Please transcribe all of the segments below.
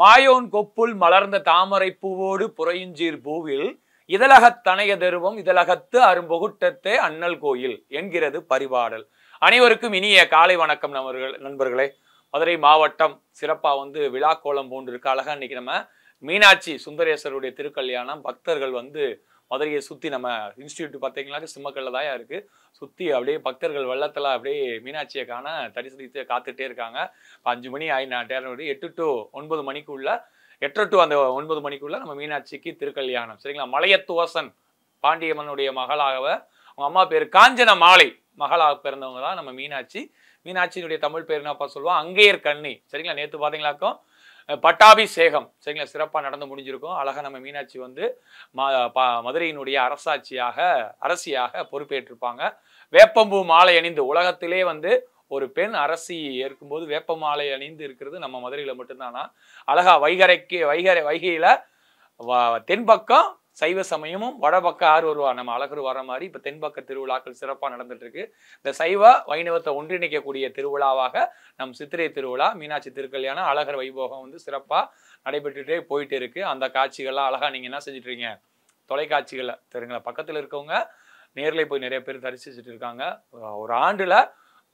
மாயோன் கொப்புள் மலர்ந்த தாமரை பூவோடு புறையுஞ்சீர் பூவில் இதழகத் தனைய தருவம் இதழகத்து அரும்பொகுட்டத்தே அண்ணல் கோயில் என்கிறது பரிபாடல் அனைவருக்கும் இனிய காலை வணக்கம் நபர்கள் நண்பர்களே மதுரை மாவட்டம் சிறப்பாக வந்து விழாக்கோலம் போன்று இருக்க அழகாக இன்னைக்கு நம்ம மீனாட்சி சுந்தரேஸ்வருடைய திருக்கல்யாணம் பக்தர்கள் வந்து மதுரையை சுற்றி நம்ம இன்ஸ்டியூட் பார்த்தீங்கன்னாக்க சிம்மக்கல்ல தான் இருக்குது சுற்றி அப்படியே பக்தர்கள் வெள்ளத்தில் அப்படியே மீனாட்சியை காண தரிசனித்து காத்துட்டே இருக்காங்க அஞ்சு மணி ஆயி நான் டேரன் எட்டு டு ஒன்பது மணிக்குள்ள எட்டு டு அந்த ஒன்பது மணிக்குள்ள நம்ம மீனாட்சிக்கு திருக்கல்யாணம் சரிங்களா மலையத்துவசன் பாண்டியம்மனுடைய மகளாகவ அவங்க அம்மா பேர் காஞ்சன மாலை மகளாக பிறந்தவங்க தான் நம்ம மீனாட்சி மீனாட்சியினுடைய தமிழ் பேர் என்னப்பா சொல்லுவோம் அங்கேயர் கண்ணி சரிங்களா நேற்று பார்த்தீங்களாக்கும் பட்டாபிஷேகம் சரிங்களா சிறப்பாக நடந்து முடிஞ்சிருக்கும் அழகாக நம்ம மீனாட்சி வந்து மதுரையினுடைய அரசாட்சியாக அரசியாக பொறுப்பேற்றிருப்பாங்க வேப்பம்பூ மாலை அணிந்து உலகத்திலே வந்து ஒரு பெண் அரசி ஏற்கும்போது வேப்ப மாலை அணிந்து இருக்கிறது நம்ம மதுரையில் மட்டும்தானா அழகா வைகரைக்கு வைகரை வைகையில் தென்பக்கம் சைவ சமயமும் வடபக்க ஆறு வருவா நம்ம அழகர் வர மாதிரி இப்போ தென்பக்க திருவிழாக்கள் சிறப்பாக நடந்துட்டு இருக்கு இந்த சைவ வைணவத்தை ஒன்றிணைக்கக்கூடிய திருவிழாவாக நம் சித்திரை திருவிழா மீனாட்சி திருக்கல்யாணம் அழகர் வைபோகம் வந்து சிறப்பாக நடைபெற்றுட்டே போயிட்டு இருக்கு அந்த காட்சிகள்லாம் அழகாக நீங்கள் என்ன செஞ்சுட்டு இருக்கீங்க தொலைக்காட்சிகளில் தெரியுங்களா பக்கத்தில் இருக்கவங்க நேரில் போய் நிறைய பேர் தரிசிச்சுட்டு இருக்காங்க ஒரு ஆண்டில்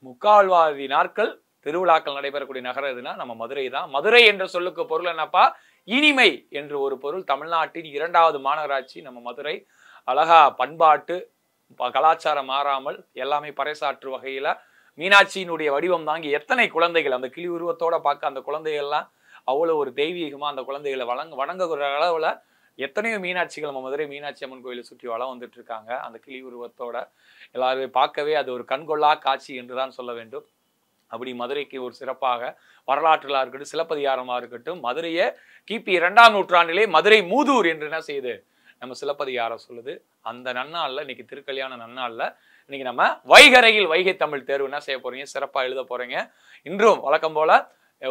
முக்கால்வாதி நாட்கள் திருவிழாக்கள் நடைபெறக்கூடிய நகரம் எதுனா நம்ம மதுரை தான் மதுரை என்ற சொல்லுக்கு பொருள் என்னப்பா இனிமை என்று ஒரு பொருள் தமிழ்நாட்டின் இரண்டாவது மாநகராட்சி நம்ம மதுரை அழகா பண்பாட்டு கலாச்சாரம் மாறாமல் எல்லாமே பறைசாற்று வகையில மீனாட்சியினுடைய வடிவம் தாங்கி எத்தனை குழந்தைகள் அந்த கிளி உருவத்தோட பார்க்க அந்த குழந்தைகள்லாம் அவ்வளோ ஒரு தெய்வீகமாக அந்த குழந்தைகளை வழங்க வணங்குகிற அளவில் எத்தனையோ மீனாட்சிகள் நம்ம மதுரை மீனாட்சி அம்மன் கோயிலை சுற்றி வளம் வந்துட்டு இருக்காங்க அந்த கிளி உருவத்தோட எல்லாருமே பார்க்கவே அது ஒரு கண்கொள்ளா காட்சி என்று தான் சொல்ல வேண்டும் அப்படி மதுரைக்கு ஒரு சிறப்பாக வரலாற்றலாக இருக்கட்டும் சிலப்பதிகாரமாக இருக்கட்டும் மதுரையை கிபி இரண்டாம் நூற்றாண்டிலே மதுரை மூதூர் என்று என்ன செய்யுது நம்ம சிலப்பதிகாரம் சொல்லுது அந்த நன்னாளில் இன்னைக்கு திருக்கல்யாண நன்னாளில் இன்னைக்கு நம்ம வைகரையில் வைகை தமிழ் தேர்வு என்ன செய்ய போறீங்க சிறப்பாக எழுத போறீங்க இன்றும் வழக்கம் போல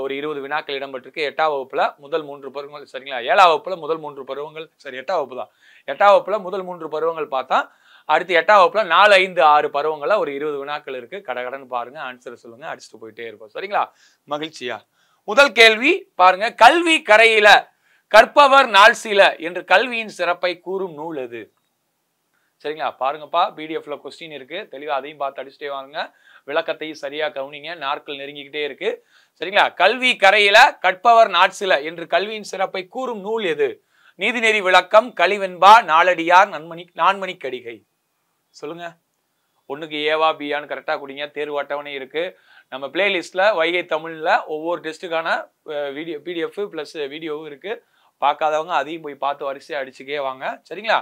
ஒரு இருபது வினாக்கள் இடம்பெற்றிருக்கு எட்டாம் வகுப்புல முதல் மூன்று பருவங்கள் சரிங்களா ஏழாம் வகுப்புல முதல் மூன்று பருவங்கள் சரி எட்டாம் வகுப்பு தான் எட்டாம் வகுப்புல முதல் மூன்று பருவங்கள் பார்த்தா அடுத்து எட்டாம் வகுப்புல நாலு ஐந்து ஆறு பருவங்கள்ல ஒரு இருபது வினாக்கள் இருக்கு கடகடன் பாருங்க ஆன்சர் சொல்லுங்க அடிச்சுட்டு போயிட்டே இருக்கும் சரிங்களா மகிழ்ச்சியா முதல் கேள்வி பாருங்க கல்வி கரையில கற்பவர் நாள் சில என்று கல்வியின் சிறப்பை கூறும் நூல் அது சரிங்களா பாருங்கப்பா பிடிஎஃப்ல கொஸ்டின் இருக்கு தெளிவாக அதையும் பார்த்து அடிச்சுட்டே வாங்க விளக்கத்தையும் சரியா கவனிங்க நாட்கள் நெருங்கிக்கிட்டே இருக்கு சரிங்களா கல்வி கரையில கற்பவர் நாட்சில என்று கல்வியின் சிறப்பை கூறும் நூல் எது நீதிநெறி விளக்கம் கழிவென்பா நாளடியார் நன்மணி நான்மணி கடிகை சொல்லுங்க ஒன்றுக்கு ஏவா பியான்னு கரெக்டாக கொடுங்க தேர்வு அட்டவணை இருக்குது நம்ம பிளேலிஸ்ட்டில் வைகை தமிழில் ஒவ்வொரு டெஸ்ட்டுக்கான வீடியோ பிடிஎஃப் ப்ளஸ் வீடியோவும் இருக்குது பார்க்காதவங்க அதையும் போய் பார்த்து வரிசையாக அடிச்சுக்கே வாங்க சரிங்களா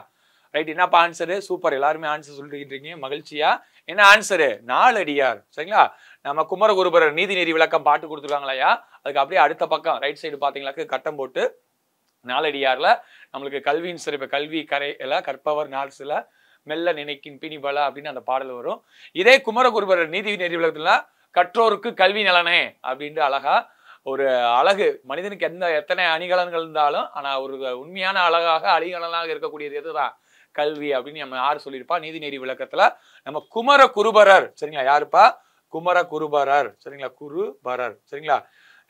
ரைட் என்னப்பா ஆன்சரு சூப்பர் எல்லாருமே ஆன்சர் சொல்லிட்டு இருக்கீங்க மகிழ்ச்சியா என்ன ஆன்சரு நாலு அடியார் சரிங்களா நம்ம குமரகுருபரர் நீதிநெறி விளக்கம் பாட்டு கொடுத்துருக்காங்களையா அதுக்கு அப்படியே அடுத்த பக்கம் ரைட் சைடு பார்த்தீங்களாக்கு கட்டம் போட்டு நாலடியாரில் நம்மளுக்கு கல்வியின் சிறப்பு கல்வி கரை எல்லாம் கற்பவர் நாள்ஸில் மெல்ல நினைக்கின் பிணிபலா அப்படின்னு அந்த பாடல் வரும் இதே குமரகுருபரர் நீதி நெறி விளக்கத்துலாம் கற்றோருக்கு கல்வி நலனே அப்படின்ட்டு அழகா ஒரு அழகு மனிதனுக்கு எந்த எத்தனை அணிகலன்கள் இருந்தாலும் ஆனா ஒரு உண்மையான அழகாக அணிகலனாக இருக்கக்கூடியது எதுதான் கல்வி அப்படின்னு நம்ம யார் சொல்லியிருப்பா நீதிநெறி விளக்கத்துல நம்ம குமர குருபரர் சரிங்களா யாருப்பா குமர குருபரர் சரிங்களா குருபரர் சரிங்களா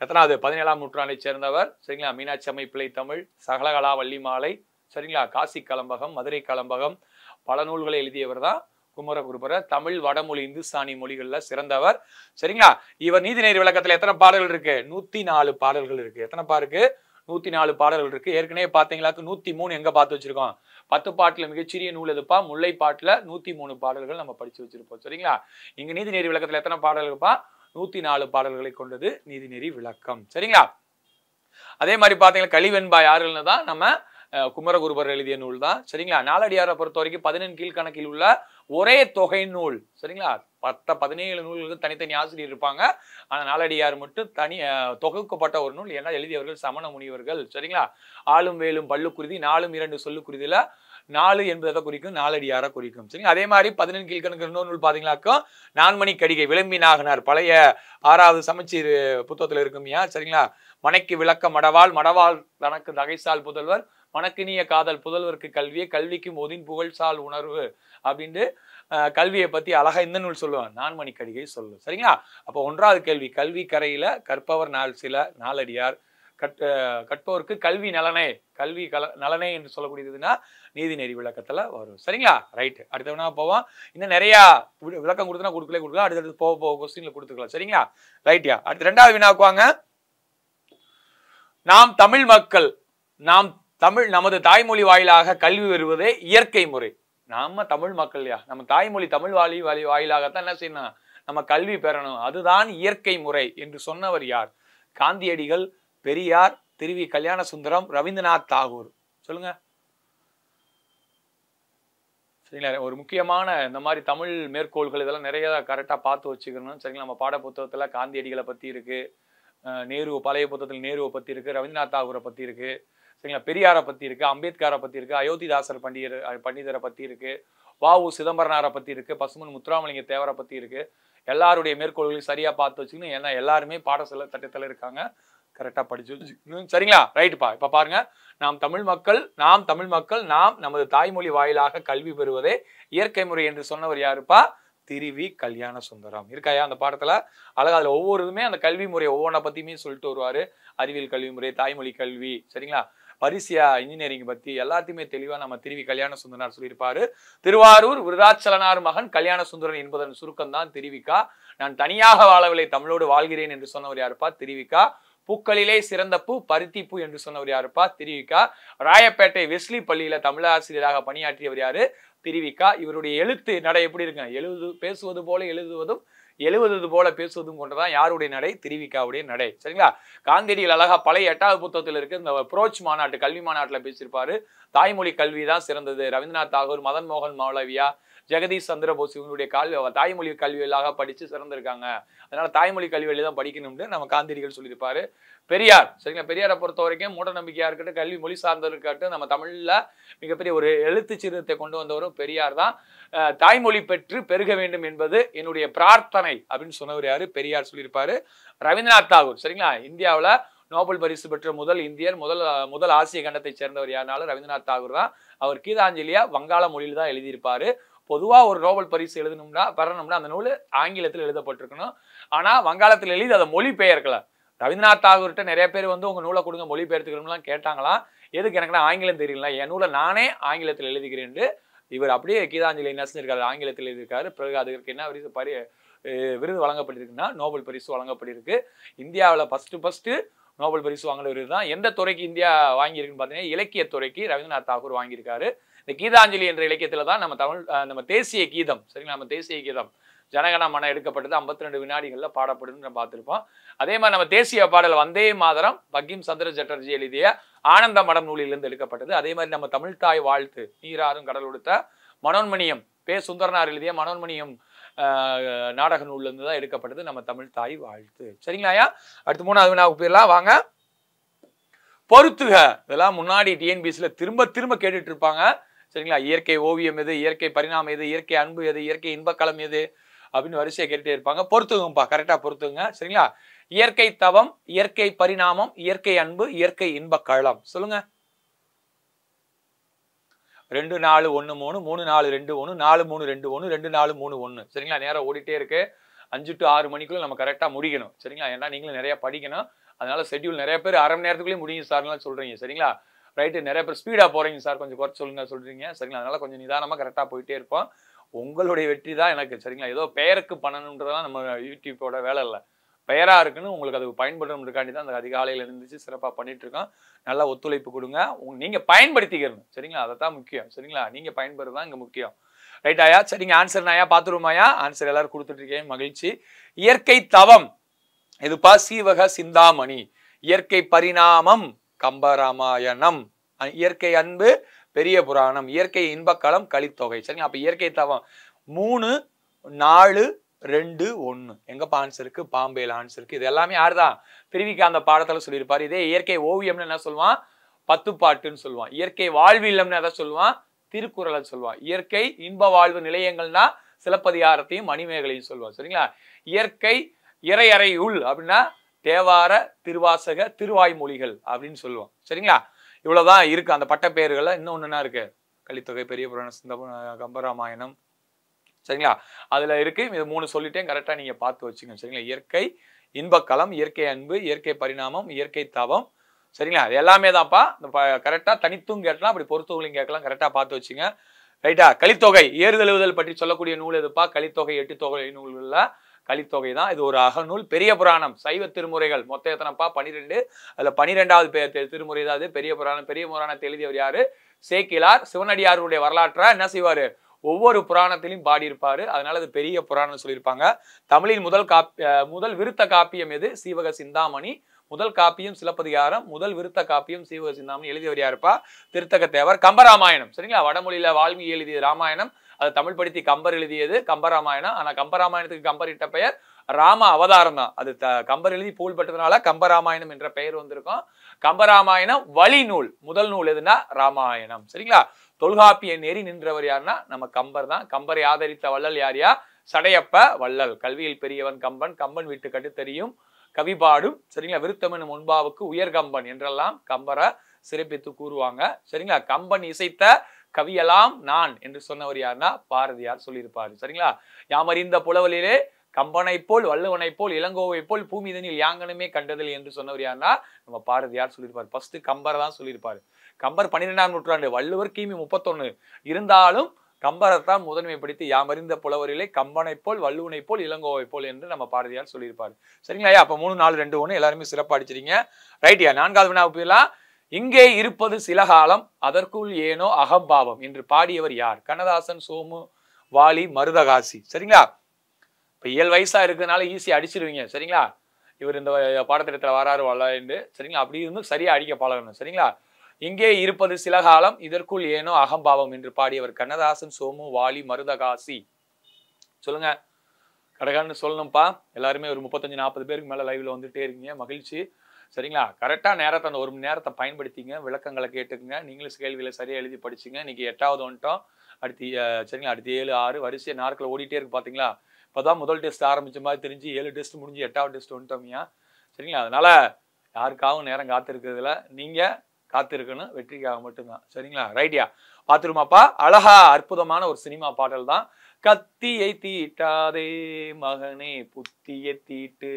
எத்தனாவது பதினேழாம் நூற்றாண்டை சேர்ந்தவர் சரிங்களா மீனாட்சி அமைப்பிலை தமிழ் சகலகலா வள்ளிமாலை சரிங்களா காசி கலம்பகம் மதுரை கலம்பகம் பல நூல்களை எழுதியவர் தான் குமரகுருபரர் தமிழ் வடமொழி இந்துஸ்தானி மொழிகளில் சிறந்தவர் சரிங்களா இவர் நீதிநேர் விளக்கத்தில் எத்தனை பாடல்கள் இருக்கு நூத்தி நாலு பாடல்கள் இருக்கு எத்தனை பாருக்கு இருக்கு நூத்தி நாலு பாடல்கள் இருக்கு ஏற்கனவே பாத்தீங்களா நூத்தி மூணு எங்க பார்த்து வச்சிருக்கோம் பத்து பாட்டுல மிகச்சிறிய நூல் எதுப்பா முல்லை பாட்டுல நூத்தி மூணு பாடல்கள் நம்ம படிச்சு வச்சிருப்போம் சரிங்களா இங்க நீதிநெறி விளக்கத்துல எத்தனை பாடல்கள்ப்பா நூத்தி நாலு பாடல்களை கொண்டது நீதிநெறி விளக்கம் சரிங்களா அதே மாதிரி பாத்தீங்கன்னா கழிவெண்பா யாருன்னு தான் நம்ம குமரகுருபர் எழுதிய நூல் தான் சரிங்களா நாலடியாரை பொறுத்த வரைக்கும் பதினெண் கீழ்கணக்கில் உள்ள ஒரே தொகை நூல் சரிங்களா பத்த பதினேழு நூல்களுக்கு தனித்தனி ஆசிரியர் இருப்பாங்க ஆனால் நாலடியார் மட்டும் தனி தொகுக்கப்பட்ட ஒரு நூல் ஏன்னா எழுதியவர்கள் சமண முனிவர்கள் சரிங்களா ஆளும் வேலும் பல்லுக்குருதி நாலும் இரண்டு சொல்லுக்குருதியில் நாலு என்பதை குறிக்கும் நாலடியாரை குறிக்கும் சரிங்களா அதே மாதிரி பதினெண் கீழ்கணக்கு இன்னொரு நூல் பார்த்தீங்களாக்கும் நான்மணி கடிகை விளம்பி நாகனார் பழைய ஆறாவது சமச்சீர் புத்தகத்தில் இருக்கும்யா சரிங்களா மனைக்கு விளக்க மடவாள் மடவாள் தனக்கு தகைசால் புதல்வர் வணக்கினிய காதல் புதல்வருக்கு கல்வியை கல்விக்கு ஒதின் புகழ்சால் உணர்வு அப்படின்ட்டு கல்வியை பற்றி அழகாக இந்த நூல் சொல்லுவேன் நான்மணி கடிகை சொல்லு சரிங்களா அப்போ ஒன்றாவது கேள்வி கல்வி கரையில் கற்பவர் நாள் சில நாளடியார் கட் கற்பவருக்கு கல்வி நலனே கல்வி கல நலனே என்று சொல்லக்கூடியதுன்னா நீதி நெறி விளக்கத்தில் வரும் சரிங்களா ரைட்டு அடுத்தவனா போவோம் இன்னும் நிறையா விளக்கம் கொடுத்தனா கொடுக்கலே கொடுக்கலாம் அடுத்தடுத்து போக போக கொஸ்டினில் கொடுத்துக்கலாம் சரிங்களா ரைட்டியா அடுத்து ரெண்டாவது வினாக்குவாங்க நாம் தமிழ் மக்கள் நாம் தமிழ் நமது தாய்மொழி வாயிலாக கல்வி வருவதே இயற்கை முறை நாம தமிழ் மக்கள்யா நம்ம தாய்மொழி தமிழ் வாழி வழி வாயிலாகத்தான் என்ன செய்யணும் நம்ம கல்வி பெறணும் அதுதான் இயற்கை முறை என்று சொன்னவர் யார் காந்தியடிகள் பெரியார் திருவி கல்யாண சுந்தரம் ரவீந்திரநாத் தாகூர் சொல்லுங்க சரிங்களா ஒரு முக்கியமான இந்த மாதிரி தமிழ் மேற்கோள்கள் இதெல்லாம் நிறைய கரெக்டாக பார்த்து வச்சுக்கணும் சரிங்களா நம்ம பாட புத்தகத்தில் காந்தியடிகளை பற்றி இருக்கு நேரு பழைய புத்தகத்தில் நேருவை பற்றி இருக்கு ரவீந்திரநாத் தாகூரை பற்றி இருக்குது சரிங்களா பெரியாரை பற்றி இருக்குது அம்பேத்கரை பற்றி இருக்குது அயோத்திதாசர் பண்டிகர் பண்டிதரை பற்றி இருக்குது உ சிதம்பரனாரை பற்றி இருக்குது பசுமன் முத்துராமலிங்க தேவரை பற்றி இருக்குது எல்லாருடைய மேற்கோள்களையும் சரியாக பார்த்து வச்சுக்கணும் ஏன்னா எல்லாருமே பாடசாலை தட்டத்தில் இருக்காங்க கரெக்டாக படிச்சு வச்சுக்கணும் சரிங்களா ரைட்டுப்பா இப்போ பாருங்கள் நாம் தமிழ் மக்கள் நாம் தமிழ் மக்கள் நாம் நமது தாய்மொழி வாயிலாக கல்வி பெறுவதே இயற்கை முறை என்று சொன்னவர் யாருப்பா திருவி கல்யாண சுந்தரம் இருக்காயா அந்த பாடத்தில் அழகாக அதில் ஒவ்வொரு இதுமே அந்த கல்வி முறை ஒவ்வொன்றை பற்றியுமே சொல்லிட்டு வருவார் அறிவியல் கல்வி முறை தாய்மொழி கல்வி சரிங்களா பரிசியா இன்ஜினியரிங் பத்தி எல்லாத்தையுமே தெளிவா நம்ம திருவி கல்யாண சுந்தரனார் சொல்லியிருப்பாரு திருவாரூர் விருதாச்சலனார் மகன் கல்யாண சுந்தரன் என்பதன் சுருக்கம் தான் திருவிக்கா நான் தனியாக வாழவில்லை தமிழோடு வாழ்கிறேன் என்று சொன்னவர் யாருப்பா திருவிக்கா பூக்களிலே சிறந்த பூ பருத்தி பூ என்று சொன்னவர் யாருப்பா திருவிக்கா ராயப்பேட்டை வெஸ்லி பள்ளியில தமிழாசிரியராக பணியாற்றியவர் யாரு திருவிக்கா இவருடைய எழுத்து நடை எப்படி இருக்கு எழுது பேசுவது போல எழுதுவதும் எழுவது போல பேசுவதும் கொண்டுதான் யாருடைய நடை திருவிக்காவுடைய நடை சரிங்களா காந்தியடிகள் அழகா பழைய எட்டாவது புத்தகத்தில் இருக்கு இந்த புரோச் மாநாட்டு கல்வி மாநாட்டில் பேசியிருப்பாரு தாய்மொழி கல்வி தான் சிறந்தது ரவீந்திரநாத் தாகூர் மதன் மோகன் மௌலவியா ஜெகதீஷ் சந்திரபோஸ் இவங்களுடைய கல்வி தாய்மொழி கல்வியலாக படித்து சிறந்திருக்காங்க அதனால தாய்மொழி கல்வியில தான் படிக்கணும்னு நம்ம காந்திரிகள் சொல்லியிருப்பாரு பெரியார் சரிங்களா பெரியாரை பொறுத்த வரைக்கும் மூட நம்பிக்கையாக இருக்கட்டும் கல்வி மொழி இருக்கட்டும் நம்ம தமிழில் மிகப்பெரிய ஒரு எழுத்து சீரத்தை கொண்டு வந்தவரும் பெரியார் தான் தாய்மொழி பெற்று பெருக வேண்டும் என்பது என்னுடைய பிரார்த்தனை அப்படின்னு சொன்னவர் யாரு பெரியார் சொல்லியிருப்பாரு ரவீந்திரநாத் தாகூர் சரிங்களா இந்தியாவில் நோபல் பரிசு பெற்ற முதல் இந்தியர் முதல் முதல் ஆசிய கண்டத்தை சேர்ந்தவர் யாருனாலும் ரவீந்திரநாத் தாகூர் தான் அவர் கீதாஞ்சலியா வங்காள மொழியில் தான் எழுதியிருப்பாரு பொதுவாக ஒரு நோபல் பரிசு எழுதணும்னா பெறணும்னா அந்த நூல் ஆங்கிலத்தில் எழுதப்பட்டிருக்கணும் ஆனால் வங்காளத்தில் எழுதி அதை மொழி பெயர்க்கல ரவீந்திரநாத் தாகூர்கிட்ட நிறைய பேர் வந்து உங்கள் நூலை கொடுங்க மொழி பெயர்த்துக்கணும்லாம் கேட்டாங்களாம் எதுக்கு எனக்கு ஆங்கிலம் தெரியல என் நூலை நானே ஆங்கிலத்தில் எழுதுகிறேன் இவர் அப்படியே கீதாஞ்சலி நசிஞ்சிருக்காரு ஆங்கிலத்தில் எழுதியிருக்காரு பிறகு அதுக்கு என்ன விருது பரி விருது வழங்கப்பட்டிருக்குன்னா நோபல் பரிசு வழங்கப்பட்டிருக்கு இந்தியாவில் ஃபஸ்ட்டு ஃபஸ்ட்டு நோபல் பரிசு வாங்கின விருது தான் எந்த துறைக்கு இந்தியா வாங்கியிருக்குன்னு பார்த்தீங்கன்னா இலக்கிய துறைக்கு ரவீந்திரநாத் தாகூர் வாங்கியிருக்காரு இந்த கீதாஞ்சலி என்ற இலக்கியத்தில் தான் நம்ம தமிழ் நம்ம தேசிய கீதம் சரிங்களா நம்ம தேசிய கீதம் மன எடுக்கப்பட்டது ஐம்பத்தி ரெண்டு வினாடிகளில் பாடப்படுதுன்னு நம்ம பார்த்துருப்போம் அதே மாதிரி நம்ம தேசிய பாடல் வந்தே மாதரம் பக்கிம் சந்திர சட்டர்ஜி எழுதிய ஆனந்த மடம் நூலிலிருந்து எடுக்கப்பட்டது அதே மாதிரி நம்ம தமிழ்தாய் வாழ்த்து நீராறும் கடல் கொடுத்த மனோன்மணியம் பே சுந்தரனார் எழுதிய மனோன்மணியம் நாடக நூல்லேருந்து தான் எடுக்கப்பட்டது நம்ம தமிழ் தாய் வாழ்த்து சரிங்களாயா அடுத்து மூணாவது வினாவுக்கு போயிடலாம் வாங்க பொருத்துக இதெல்லாம் முன்னாடி டிஎன்பிஎஸ்சியில் திரும்ப திரும்ப கேட்டுட்டு இருப்பாங்க சரிங்களா இயற்கை ஓவியம் எது இயற்கை பரிணாமம் எது இயற்கை அன்பு எது இயற்கை இன்பக்கலம் எது அப்படின்னு வரிசையை கேட்டுட்டே இருப்பாங்க பொறுத்துங்கப்பா கரெக்டாக பொறுத்துங்க சரிங்களா இயற்கை தவம் இயற்கை பரிணாமம் இயற்கை அன்பு இயற்கை இன்பக்கலம் சொல்லுங்க ரெண்டு நாலு ஒன்று மூணு மூணு நாலு ரெண்டு ஒன்று நாலு மூணு ரெண்டு ஒன்று ரெண்டு நாலு மூணு ஒன்று சரிங்களா நேரம் ஓடிட்டே இருக்கு அஞ்சு டு ஆறு மணிக்குள்ள நம்ம கரெக்டாக முடிக்கணும் சரிங்களா ஏன்னா நீங்களும் நிறைய படிக்கணும் அதனால ஷெட்யூல் நிறைய பேர் அரை மணி நேரத்துக்குள்ளேயே முடியும் சார்லாம் சொல்றீங்க சரிங்களா ரைட்டு நிறைய பேர் ஸ்பீடாக போகிறீங்க சார் கொஞ்சம் குறைச்சி சொல்லுங்க சொல்கிறீங்க சரிங்களா அதனால் கொஞ்சம் நிதானமாக கரெக்டாக போயிட்டே இருப்போம் உங்களுடைய வெற்றி தான் எனக்கு சரிங்களா ஏதோ பெயருக்கு பண்ணணுன்றதெல்லாம் நம்ம யூடியூப்போட வேலை இல்லை பெயராக இருக்குன்னு உங்களுக்கு அது பயன்படுறதுக்காண்டி தான் அந்த அதிகாலையில் இருந்துச்சு சிறப்பாக பண்ணிகிட்ருக்கோம் நல்லா ஒத்துழைப்பு கொடுங்க உங் நீங்கள் பயன்படுத்திக்கிறணும் சரிங்களா அதை தான் முக்கியம் சரிங்களா நீங்கள் பயன்படுறது தான் இங்கே முக்கியம் ரைட் ஆயா சரிங்க ஆன்சர் நாயா பார்த்துருமாயா ஆன்சர் எல்லாரும் கொடுத்துட்ருக்கேன் மகிழ்ச்சி இயற்கை தவம் இதுப்பா சீவக சிந்தாமணி இயற்கை பரிணாமம் கம்பராமாயணம் இயற்கை அன்பு பெரிய புராணம் இயற்கை இன்பக்களம் கலித்தொகை சரிங்களா அப்போ இயற்கை தவம் மூணு நாலு ரெண்டு ஒன்று எங்கப்பா ஆன்சர் இருக்குது பாம்பேல ஆன்சர் இருக்குது இது எல்லாமே யார் தான் பிரிவிக்கு அந்த பாடத்தில் சொல்லியிருப்பார் இதே இயற்கை ஓவியம்னு என்ன சொல்லுவான் பத்து பாட்டுன்னு சொல்லுவான் இயற்கை வாழ்வில்லம்னு எதை சொல்லுவான் திருக்குறளை சொல்லுவான் இயற்கை இன்ப வாழ்வு நிலையங்கள்னா சிலப்பதிகாரத்தையும் மணிமேகலையும் சொல்லுவான் சரிங்களா இயற்கை இறையறை உள் அப்படின்னா தேவார திருவாசக திருவாய்மொழிகள் அப்படின்னு சொல்லுவோம் சரிங்களா இவ்வளவுதான் இருக்கு அந்த பெயர்கள் இன்னும் இருக்கு கலித்தொகை பெரிய புராணம் சிந்த கம்பராமாயணம் சரிங்களா அதுல இருக்கு இது மூணு சொல்லிட்டேன் கரெக்டா நீங்க பார்த்து வச்சுங்க சரிங்களா இயற்கை இன்பக்கலம் இயற்கை அன்பு இயற்கை பரிணாமம் இயற்கை தவம் சரிங்களா அது எல்லாமே தான்ப்பா இந்த கரெக்டா தனித்தும் கேட்கலாம் அப்படி பொறுத்தவங்களையும் கேட்கலாம் கரெக்டா பார்த்து வச்சுங்க ரைட்டா கலித்தொகை ஏறுதழுவுதல் பற்றி சொல்லக்கூடிய நூல் எதுப்பா கலித்தொகை எட்டு தொகை நூல்களில் கலித்தொகை தான் இது ஒரு அகநூல் பெரிய புராணம் சைவ திருமுறைகள் மொத்த எத்தனைப்பா பனிரெண்டு அதில் பனிரெண்டாவது பே திருமுறை தான் பெரிய புராணம் பெரிய புராணத்தை எழுதியவர் யாரு சேக்கிலார் சிவனடியாருடைய வரலாற்றா என்ன செய்வார் ஒவ்வொரு புராணத்திலையும் பாடியிருப்பார் அதனால அது பெரிய புராணம் சொல்லியிருப்பாங்க தமிழின் முதல் காப்பி முதல் விருத்த காப்பியம் எது சீவக சிந்தாமணி முதல் காப்பியம் சிலப்பதிகாரம் முதல் விருத்த காப்பியம் சீவக சிந்தாமணி எழுதியவர் யாருப்பா திருத்தகத்தேவர் கம்பராமாயணம் சரிங்களா வடமொழியில வால்மீகி எழுதிய ராமாயணம் அது தமிழ் படுத்தி கம்பர் எழுதியது கம்பராமாயணம் ஆனால் கம்பராமாயணத்துக்கு கம்பரிட்ட பெயர் ராம அவதாரம் தான் அது த கம்பர் எழுதி பட்டதுனால கம்பராமாயணம் என்ற பெயர் வந்திருக்கும் கம்பராமாயணம் வழி நூல் முதல் நூல் எதுனா ராமாயணம் சரிங்களா தொல்காப்பிய நெறி நின்றவர் யாருன்னா நம்ம கம்பர் தான் கம்பரை ஆதரித்த வள்ளல் யார் யார் சடையப்ப வள்ளல் கல்வியில் பெரியவன் கம்பன் கம்பன் வீட்டு கட்டு தெரியும் கவிபாடும் சரிங்களா விருத்தமனும் முன்பாவுக்கு உயர் கம்பன் என்றெல்லாம் கம்பரை சிறப்பித்து கூறுவாங்க சரிங்களா கம்பன் இசைத்த கவியலாம் நான் என்று சொன்னவர் யாருன்னா பாரதியார் சொல்லியிருப்பார் சரிங்களா யாமறிந்த புலவலிலே கம்பனை போல் வள்ளுவனை போல் இளங்கோவை போல் பூமிதனில் யாங்கனுமே கண்டதில் என்று சொன்னவர் யாருன்னா நம்ம பாரதியார் சொல்லியிருப்பார் ஃபர்ஸ்ட் கம்பரை தான் சொல்லியிருப்பார் கம்பர் பன்னிரெண்டாம் நூற்றாண்டு வள்ளுவர் கிமி முப்பத்தொன்னு இருந்தாலும் கம்பரத்தான் முதன்மைப்படுத்தி யாமறிந்த புலவரிலே கம்பனை போல் வள்ளுவனை போல் இளங்கோவை போல் என்று நம்ம பாரதியார் சொல்லியிருப்பார் சரிங்களா அப்போ மூணு நாலு ரெண்டு ஒன்று எல்லாருமே சிறப்பாக அடிச்சிருங்க ரைட்டியா நான்காவது வினா இங்கே இருப்பது சில காலம் அதற்குள் ஏனோ அகம்பாவம் என்று பாடியவர் யார் கண்ணதாசன் சோமு வாலி மருதகாசி சரிங்களா இப்போ இயல் வயசா இருக்கிறதுனால ஈஸியாக அடிச்சிருவீங்க சரிங்களா இவர் இந்த பாடத்திட்டத்தில் வராரு வரலாண்டு சரிங்களா அப்படி இருந்து சரியாக அடிக்க பழகணும் சரிங்களா இங்கே இருப்பது சில காலம் இதற்குள் ஏனோ அகம்பாவம் என்று பாடியவர் கண்ணதாசன் சோமு வாலி மருதகாசி சொல்லுங்க கடகான்னு சொல்லணும்ப்பா எல்லாருமே ஒரு முப்பத்தஞ்சு நாற்பது பேருக்கு மேலே லைவ்ல வந்துட்டே இருக்கீங்க மகிழ்ச்சி சரிங்களா கரெக்டாக நேரத்தை அந்த ஒரு மணி நேரத்தை பயன்படுத்திங்க விளக்கங்களை கேட்டுக்குங்க நீங்களும் கேள்விகளை சரியாக எழுதி படிச்சுங்க இன்றைக்கி எட்டாவது வந்துட்டோம் அடுத்து சரிங்களா அடுத்து ஏழு ஆறு வரிசையை நாட்கள் ஓடிட்டே இருக்கு பார்த்தீங்களா இப்போ தான் முதல் டெஸ்ட் ஆரம்பித்த மாதிரி தெரிஞ்சு ஏழு டெஸ்ட் முடிஞ்சு எட்டாவது டெஸ்ட் வந்துட்டோம்யா சரிங்களா அதனால் யாருக்காகவும் நேரம் காத்திருக்கிறதுல நீங்கள் காத்திருக்கணும் வெற்றிக்காக மட்டும்தான் சரிங்களா ரைட்டியா பார்த்துருமாப்பா அழகா அற்புதமான ஒரு சினிமா பாடல் தான் கத்தியை தீட்டாதே மகனே புத்தியை தீட்டு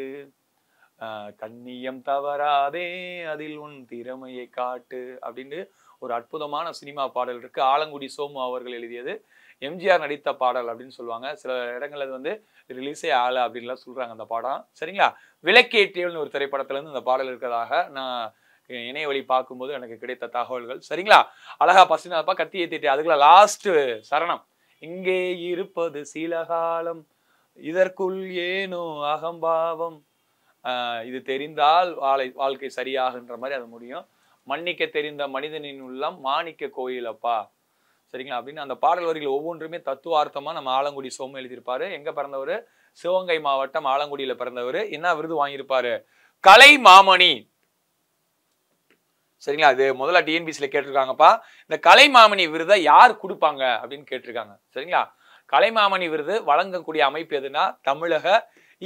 கண்ணியம் தவறாதே அதில் உன் திறமையை காட்டு அப்படின்னு ஒரு அற்புதமான சினிமா பாடல் இருக்கு ஆலங்குடி சோமு அவர்கள் எழுதியது எம்ஜிஆர் நடித்த பாடல் அப்படின்னு சொல்லுவாங்க சில இடங்கள்ல வந்து ரிலீஸே ஆகலை அப்படின்லாம் சொல்றாங்க அந்த பாடம் சரிங்களா விளக்கேற்றியல்னு ஒரு திரைப்படத்துல இருந்து இந்த பாடல் இருக்கிறதாக நான் இணைய வழி பார்க்கும்போது எனக்கு கிடைத்த தகவல்கள் சரிங்களா அழகா பசினாப்பா கத்தியை ஏத்திட்டு அதுக்குள்ள லாஸ்ட் சரணம் இங்கே இருப்பது சில காலம் இதற்குள் ஏனோ அகம்பாவம் இது தெரிந்தால் வாழை வாழ்க்கை சரியாகுன்ற மாதிரி அது முடியும் மன்னிக்க தெரிந்த மனிதனின் உள்ளம் மாணிக்க கோயிலப்பா சரிங்களா அப்படின்னு அந்த பாடல் வரிகள் ஒவ்வொன்றுமே தத்துவார்த்தமாக நம்ம ஆலங்குடி சோமு எழுதியிருப்பாரு எங்கே பிறந்தவர் சிவகங்கை மாவட்டம் ஆலங்குடியில் பிறந்தவர் என்ன விருது வாங்கியிருப்பாரு கலை மாமணி சரிங்களா அது முதல்ல டிஎன்பிசியில் கேட்டிருக்காங்கப்பா இந்த மாமணி விருதை யார் கொடுப்பாங்க அப்படின்னு கேட்டிருக்காங்க சரிங்களா கலைமாமணி விருது வழங்கக்கூடிய அமைப்பு எதுனா தமிழக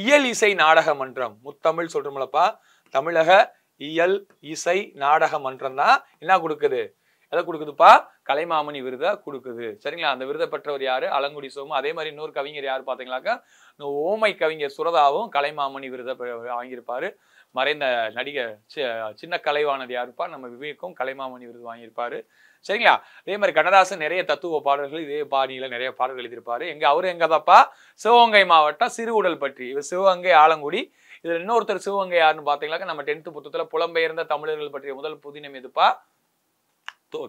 இயல் இசை நாடக மன்றம் முத்தமிழ் சொல்றோம்லப்பா தமிழக இயல் இசை நாடக மன்றம் தான் என்ன கொடுக்குது எதை கொடுக்குதுப்பா கலைமாமணி விருதை கொடுக்குது சரிங்களா அந்த விருதை பெற்றவர் யாரு அலங்குடி சோமும் அதே மாதிரி இன்னொரு கவிஞர் யாரு பாத்தீங்களாக்கா இந்த ஓமை கவிஞர் சுரதாவும் கலைமாமணி விருதை வாங்கியிருப்பாரு மறைந்த நடிகர் சின்ன கலைவானது யாருப்பா நம்ம விவேக்கும் கலைமாமணி விருது வாங்கியிருப்பாரு சரிங்களா அதே மாதிரி கண்ணதாசன் நிறைய தத்துவ பாடல்கள் இதே பாணியில் நிறைய பாடல்கள் எழுதியிருப்பாரு எங்க அவரு எங்க தப்பா சிவகங்கை மாவட்டம் சிறு உடல் பற்றி இவர் சிவகங்கை ஆலங்குடி இதில் இன்னொருத்தர் சிவகங்கை யாருன்னு பார்த்தீங்களாக்க நம்ம டென்த்து புத்தகத்தில் புலம்பெயர்ந்த தமிழர்கள் பற்றிய முதல் புதினம் எதுப்பா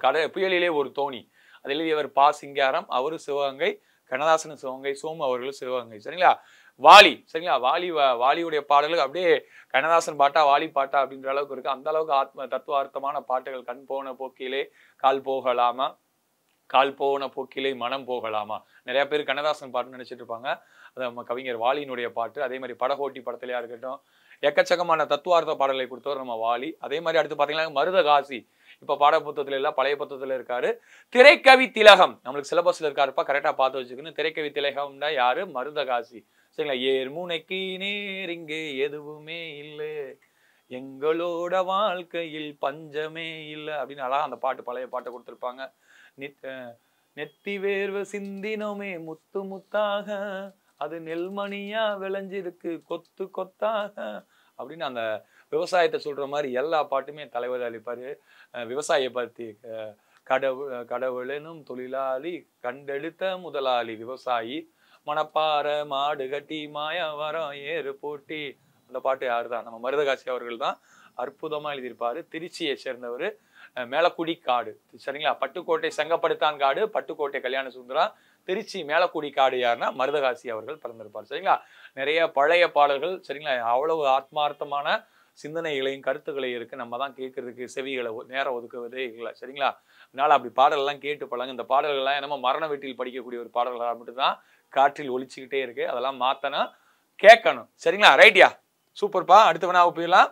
கடை புயலிலே ஒரு தோணி அதில் இவர் பா சிங்காரம் அவரு சிவகங்கை கண்ணதாசன் சிவகங்கை சோமு அவர்களும் சிவகங்கை சரிங்களா வாலி சரிங்களா வாலி வாலியுடைய பாடல்கள் அப்படியே கண்ணதாசன் பாட்டா வாலி பாட்டா அப்படின்ற அளவுக்கு இருக்கு அந்த அளவுக்கு ஆத்ம தத்துவார்த்தமான பாட்டுகள் கண் போன போக்கிலே கால் போகலாமா கால் போன போக்கிலே மனம் போகலாமா நிறைய பேர் கண்ணதாசன் பாட்டுன்னு நினைச்சிட்டு இருப்பாங்க அது நம்ம கவிஞர் வாலியினுடைய பாட்டு அதே மாதிரி படகோட்டி படத்திலேயா இருக்கட்டும் எக்கச்சக்கமான தத்துவார்த்த பாடலை கொடுத்தவர் நம்ம வாலி அதே மாதிரி அடுத்து பார்த்தீங்கன்னா மருதகாசி இப்போ பாட புத்தகத்தில் இல்லை பழைய புத்தகத்தில் இருக்காரு திரைக்கவி திலகம் நம்மளுக்கு சிலபஸில் இருக்காருப்பா கரெக்டாக பார்த்து வச்சுக்கணும் திரைக்கவி திலகம்னா யாரு மருதகாசி சரிங்களா ஏர் முனைக்கு நேரிங்க எதுவுமே இல்லை எங்களோட வாழ்க்கையில் பஞ்சமே இல்லை அப்படின்னு அழகா அந்த பாட்டு பழைய பாட்டை கொடுத்துருப்பாங்க நெத்தி வேர்வை சிந்தினோமே முத்து முத்தாக அது நெல்மணியா விளைஞ்சிருக்கு கொத்து கொத்தாக அப்படின்னு அந்த விவசாயத்தை சொல்ற மாதிரி எல்லா பாட்டுமே தலைவர் அளிப்பாரு விவசாய பற்றி கடவுள் கடவுளனும் தொழிலாளி கண்டெடுத்த முதலாளி விவசாயி மணப்பாற மாடு கட்டி மாய வரம் ஏறு போட்டி அந்த பாட்டு யார் தான் நம்ம மருதகாசி அவர்கள் தான் அற்புதமாக எழுதியிருப்பாரு திருச்சியை சேர்ந்தவர் மேலக்குடி காடு சரிங்களா பட்டுக்கோட்டை செங்கப்படுத்தான் காடு பட்டுக்கோட்டை கல்யாண சுந்தரா திருச்சி மேலக்குடி காடு யாருன்னா மருதகாசி அவர்கள் பிறந்திருப்பார் சரிங்களா நிறைய பழைய பாடல்கள் சரிங்களா அவ்வளவு ஆத்மார்த்தமான சிந்தனைகளையும் கருத்துக்களையும் இருக்கு நம்ம தான் கேட்கறதுக்கு செவிகளை நேரம் ஒதுக்குவதே இல்லை சரிங்களா அதனால அப்படி பாடல்கள்லாம் கேட்டு பழங்க இந்த பாடல்கள்லாம் என்னமோ மரண வீட்டில் படிக்கக்கூடிய ஒரு பாடல்களாக மட்டும்தான் காற்றில் ஒழிச்சுக்கிட்டே இருக்கு அதெல்லாம் மாத்தனா கேட்கணும் சரிங்களா ரைட்டியா சூப்பர்ப்பா அடுத்த வேணா போயிடலாம்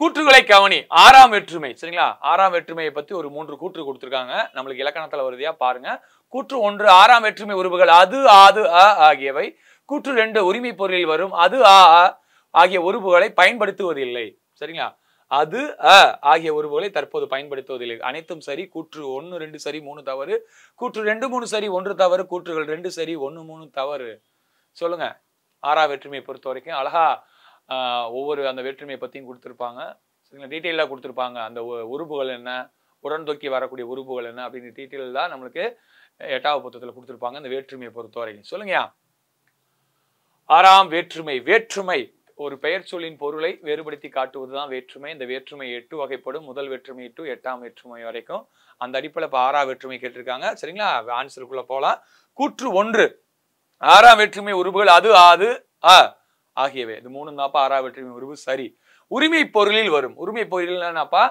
கூற்றுகளை கவனி ஆறாம் வேற்றுமை சரிங்களா ஆறாம் வேற்றுமையை பத்தி ஒரு மூன்று கூற்று கொடுத்துருக்காங்க நம்மளுக்கு இலக்கணத்துல வருதியா பாருங்க கூற்று ஒன்று ஆறாம் வேற்றுமை உறுப்புகள் அது ஆது அ ஆகியவை கூற்று ரெண்டு உரிமை பொருளில் வரும் அது ஆ ஆகிய உறுப்புகளை பயன்படுத்துவதில்லை சரிங்களா அது அ ஆகிய உறுப்புகளை தற்போது பயன்படுத்துவதில்லை அனைத்தும் சரி கூற்று ஒன்று ரெண்டு சரி மூணு தவறு கூற்று ரெண்டு மூணு சரி ஒன்று தவறு கூற்றுகள் ரெண்டு சரி ஒன்று மூணு தவறு சொல்லுங்க ஆறா வேற்றுமையை பொறுத்த வரைக்கும் அழகா ஒவ்வொரு அந்த வேற்றுமையை பற்றியும் கொடுத்துருப்பாங்க சரிங்களா டீட்டெயிலாக கொடுத்துருப்பாங்க அந்த உறுப்புகள் என்ன உடன்தொக்கி வரக்கூடிய உறுப்புகள் என்ன அப்படின்னு டீட்டெயில் தான் நம்மளுக்கு எட்டாவது புத்தகத்தில் கொடுத்துருப்பாங்க இந்த வேற்றுமையை பொறுத்த வரைக்கும் சொல்லுங்கயா ஆறாம் வேற்றுமை வேற்றுமை ஒரு பெயர் சொல்லின் பொருளை வேறுபடுத்தி காட்டுவதுதான் வேற்றுமை இந்த வேற்றுமை எட்டு வகைப்படும் முதல் வேற்றுமை டு எட்டாம் வேற்றுமை வரைக்கும் அந்த அடிப்படையில் இப்போ ஆறாம் வேற்றுமை கேட்டிருக்காங்க சரிங்களா ஆன்சருக்குள்ளே போகலாம் கூற்று ஒன்று ஆறாம் வேற்றுமை உருவுகள் அது அது ஆ ஆகியவை இது மூணு தான்ப்பா ஆறாம் வேற்றுமை உருவு சரி உரிமை பொருளில் வரும் உரிமை பொருள்னாப்பா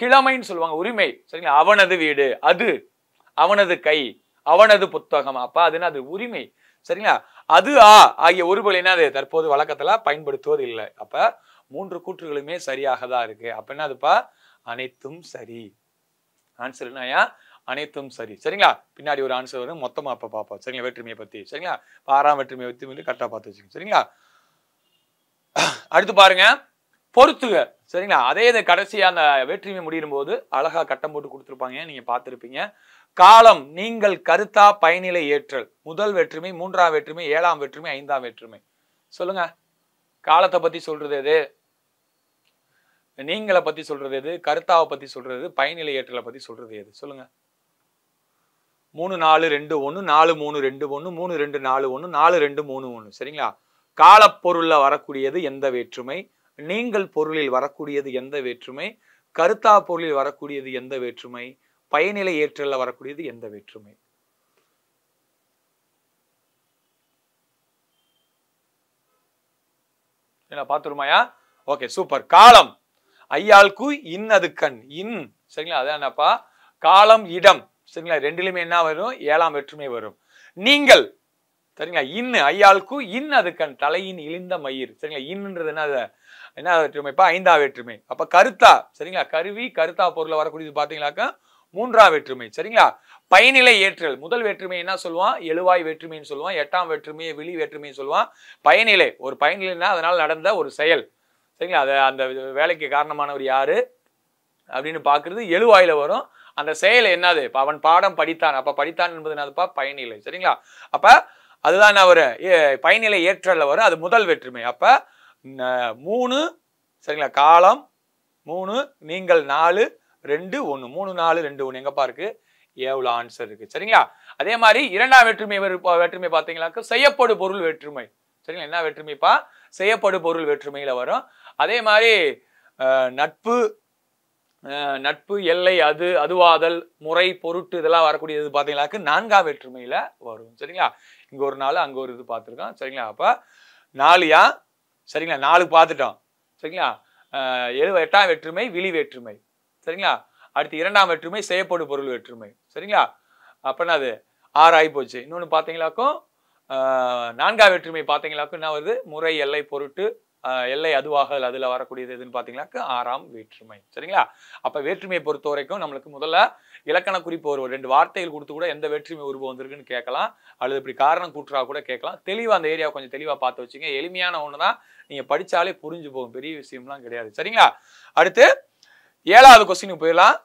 கிழமைன்னு சொல்லுவாங்க உரிமை சரிங்களா அவனது வீடு அது அவனது கை அவனது புத்தகம் அப்பா அதுன்னா அது உரிமை சரிங்களா அது ஆ ஆகிய உருபலினா அது தற்போது வழக்கத்தில் பயன்படுத்துவது இல்லை அப்போ மூன்று கூற்றுகளுமே சரியாக தான் இருக்கு அப்போ என்ன அதுப்பா அனைத்தும் சரி ஆன்சர் என்னையா அனைத்தும் சரி சரிங்களா பின்னாடி ஒரு ஆன்சர் வரும் மொத்தமாக அப்போ பார்ப்போம் சரிங்களா வேற்றுமையை பற்றி சரிங்களா பாரா வேற்றுமையை பற்றி வந்து கரெக்டாக பார்த்து வச்சுக்கோங்க சரிங்களா அடுத்து பாருங்க பொறுத்துக சரிங்களா அதே இது கடைசி அந்த வேற்றுமை முடியும் போது அழகாக கட்டம் போட்டு கொடுத்துருப்பாங்க நீங்கள் பார்த்துருப்பீங்க காலம் நீங்கள் கருத்தா பயனிலை ஏற்றல் முதல் வெற்றுமை மூன்றாம் வெற்றுமை ஏழாம் வெற்றுமை ஐந்தாம் வெற்றுமை சொல்லுங்க காலத்தை பத்தி சொல்றது எது நீங்களை பத்தி சொல்றது எது கருத்தாவை பத்தி சொல்றது பயனிலை ஏற்றலை பத்தி சொல்றது எது சொல்லுங்க மூணு நாலு ரெண்டு ஒன்று நாலு மூணு ரெண்டு ஒன்று மூணு ரெண்டு நாலு ஒன்று நாலு ரெண்டு மூணு ஒன்று சரிங்களா காலப்பொருளில் வரக்கூடியது எந்த வேற்றுமை நீங்கள் பொருளில் வரக்கூடியது எந்த வேற்றுமை கருத்தா பொருளில் வரக்கூடியது எந்த வேற்றுமை பயனிலை ஏற்றலில் வரக்கூடியது எந்த வேற்றுமை என்ன பார்த்துருமாயா ஓகே சூப்பர் காலம் ஐயாளுக்கு இன் அது கண் இன் சரிங்களா அதான் என்னப்பா காலம் இடம் சரிங்களா ரெண்டுலையுமே என்ன வரும் ஏழாம் வேற்றுமை வரும் நீங்கள் சரிங்களா இன்னு ஐயாளுக்கு இன் அது கண் தலையின் இழிந்த மயிர் சரிங்களா இன்னுன்றது என்ன என்ன வேற்றுமைப்பா ஐந்தா வேற்றுமை அப்ப கருத்தா சரிங்களா கருவி கருத்தா பொருளை வரக்கூடியது பாத்தீங்களாக்கா மூன்றாம் வேற்றுமை சரிங்களா பயனிலை ஏற்றல் முதல் வேற்றுமை என்ன சொல்லுவான் எழுவாய் வேற்றுமைன்னு சொல்லுவான் எட்டாம் வேற்றுமையை விழி வேற்றுமைன்னு சொல்லுவான் பயனிலை ஒரு பயனிலைன்னா அதனால் நடந்த ஒரு செயல் சரிங்களா அதை அந்த வேலைக்கு காரணமானவர் யாரு அப்படின்னு பார்க்கறது எழுவாயில் வரும் அந்த செயல் என்னது இப்போ அவன் பாடம் படித்தான் அப்போ படித்தான் என்பது என்னதுப்பா பயனிலை சரிங்களா அப்போ அதுதான் அவர் பயனிலை ஏற்றல வரும் அது முதல் வேற்றுமை அப்போ மூணு சரிங்களா காலம் மூணு நீங்கள் நாலு ரெண்டு ஒன்று மூணு நாலு ரெண்டு ஒன்று எங்கப்பா இருக்கு எவ்வளோ ஆன்சர் இருக்கு சரிங்களா அதே மாதிரி இரண்டாம் வேற்றுமை வேற்றுமை பார்த்தீங்களாக்கு செய்யப்படு பொருள் வேற்றுமை சரிங்களா என்ன வேற்றுமைப்பா செய்யப்படு பொருள் வேற்றுமையில் வரும் அதே மாதிரி நட்பு நட்பு எல்லை அது அதுவாதல் முறை பொருட்டு இதெல்லாம் வரக்கூடியது பார்த்தீங்களாக்கு நான்காம் வேற்றுமையில் வரும் சரிங்களா இங்கே ஒரு நாள் அங்கே ஒரு இது பார்த்துருக்கோம் சரிங்களா அப்போ நாலுயா சரிங்களா நாலு பார்த்துட்டோம் சரிங்களா எட்டாம் வேற்றுமை விழி வேற்றுமை சரிங்களா அடுத்து இரண்டாம் வேற்றுமை செய்யப்படும் பொருள் வேற்றுமை சரிங்களா அப்போனா அது ஆறு ஆகி போச்சு இன்னொன்று பார்த்தீங்களாக்கும் நான்காம் வேற்றுமை பார்த்தீங்களாக்கும் என்ன வருது முறை எல்லை பொருட்டு எல்லை அதுவாக அதில் வரக்கூடியது எதுன்னு பார்த்தீங்கன்னாக்க ஆறாம் வேற்றுமை சரிங்களா அப்போ வேற்றுமையை பொறுத்த வரைக்கும் நம்மளுக்கு முதல்ல இலக்கண குறிப்பு ஒரு ரெண்டு வார்த்தைகள் கொடுத்து கூட எந்த வேற்றுமை உருவம் வந்திருக்குன்னு கேட்கலாம் அல்லது இப்படி காரணம் கூட்டுறா கூட கேட்கலாம் தெளிவாக அந்த ஏரியாவை கொஞ்சம் தெளிவாக பார்த்து வச்சுங்க எளிமையான ஒன்று தான் நீங்கள் படித்தாலே புரிஞ்சு போகும் பெரிய விஷயம்லாம் கிடையாது சரிங்களா அடுத்து ஏழாவது கொஸ்டின் போயிடலாம்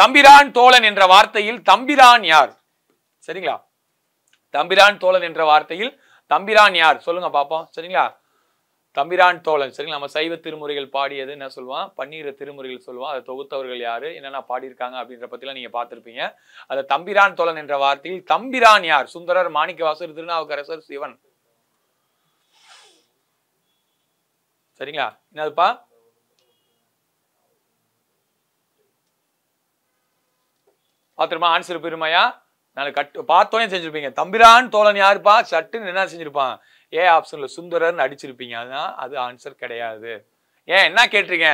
தம்பிரான் தோழன் என்ற வார்த்தையில் தம்பிரான் யார் சரிங்களா தம்பிரான் தோழன் என்ற வார்த்தையில் தம்பிரான் யார் சொல்லுங்க பார்ப்போம் சரிங்களா தம்பிரான் தோழன் சரிங்களா நம்ம சைவ திருமுறைகள் பாடியது என்ன சொல்லுவான் பன்னீர திருமுறைகள் சொல்லுவான் அதை தொகுத்தவர்கள் யாரு என்னென்ன பாடியிருக்காங்க அப்படின்ற பத்திலாம் நீங்க பார்த்துருப்பீங்க அந்த தம்பிரான் தோழன் என்ற வார்த்தையில் தம்பிரான் யார் சுந்தரர் மாணிக்கவாசர் திருநாவுக்கரசர் சிவன் சரிங்களா என்னதுப்பா பார்த்துருமா ஆன்சர் பெருமையா நான் கட்டு பார்த்தோன்னே செஞ்சுருப்பீங்க தம்பிரான் தோழன் யாருப்பா சட்டுன்னு என்ன செஞ்சுருப்பான் ஏ ஆப்ஷனில் சுந்தரர்னு அடிச்சிருப்பீங்க அதுதான் அது ஆன்சர் கிடையாது ஏன் என்ன கேட்டிருங்க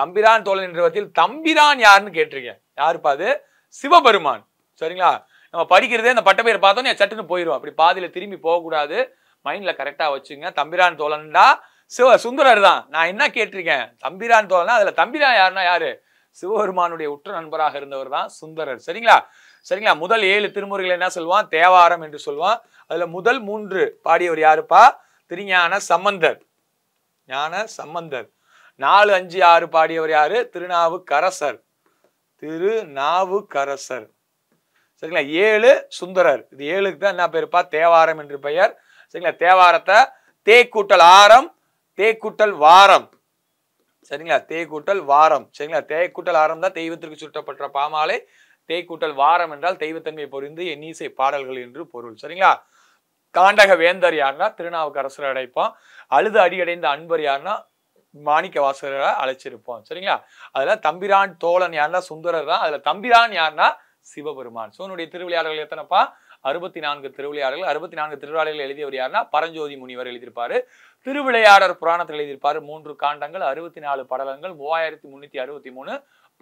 தம்பிரான் தோழன் என்ற வகையில் தம்பிரான் யாருன்னு கேட்டிருக்கேன் யாருப்பா அது சிவபெருமான் சரிங்களா நம்ம படிக்கிறதே இந்த பட்ட பேர் பார்த்தோன்னே சட்டுன்னு போயிடும் அப்படி பாதியில் திரும்பி போகக்கூடாது மைண்டில் கரெக்டாக வச்சுங்க தம்பிரான் தோழன்டா சிவ சுந்தரர் தான் நான் என்ன கேட்டிருக்கேன் தம்பிரான் தோழனா அதில் தம்பிரான் யாருன்னா யாரு சிவபெருமானுடைய உற்ற நண்பராக இருந்தவர் தான் சுந்தரர் சரிங்களா சரிங்களா முதல் ஏழு திருமுறைகள் என்ன சொல்லுவான் தேவாரம் என்று சொல்லுவான் அதுல முதல் மூன்று பாடியவர் யாருப்பா திருஞான சம்பந்தர் ஞான சம்பந்தர் நாலு அஞ்சு ஆறு பாடியவர் யாரு திருநாவுக்கரசர் திருநாவுக்கரசர் சரிங்களா ஏழு சுந்தரர் இது ஏழுக்கு தான் என்ன பேருப்பா தேவாரம் என்று பெயர் சரிங்களா தேவாரத்தை தேக்கூட்டல் ஆரம் தேக்கூட்டல் வாரம் சரிங்களா தேய் கூட்டல் வாரம் சரிங்களா தேய் கூட்டல் ஆரம் தான் தெய்வத்திற்கு சுட்டப்பட்ட பாமாலை தேய் கூட்டல் வாரம் என்றால் தெய்வத்தன்மை பொறிந்து என் இசை பாடல்கள் என்று பொருள் சரிங்களா காண்டக வேந்தர் யாருன்னா திருநாவுக்கரசர் அடைப்போம் அழுது அடியடைந்த அன்பர் யாருன்னா மாணிக்க வாசகரை அழைச்சிருப்போம் சரிங்களா அதுல தம்பிரான் தோழன் யாருன்னா சுந்தரர் தான் அதுல தம்பிரான் யாருன்னா சிவபெருமான் சோனுடைய திருவிளையாடல்கள் எத்தனைப்பா அறுபத்தி நான்கு திருவிளையாடல்கள் அறுபத்தி நான்கு திருவிழாடல்கள் எழுதியவர் யாருன்னா பரஞ்சோதி முனிவர் எழுதியிருப்பாரு திருவிளையாடர் புராணத்தில் எழுதியிருப்பார் மூன்று காண்டங்கள் அறுபத்தி நாலு படலங்கள் மூவாயிரத்தி முன்னூத்தி அறுபத்தி மூணு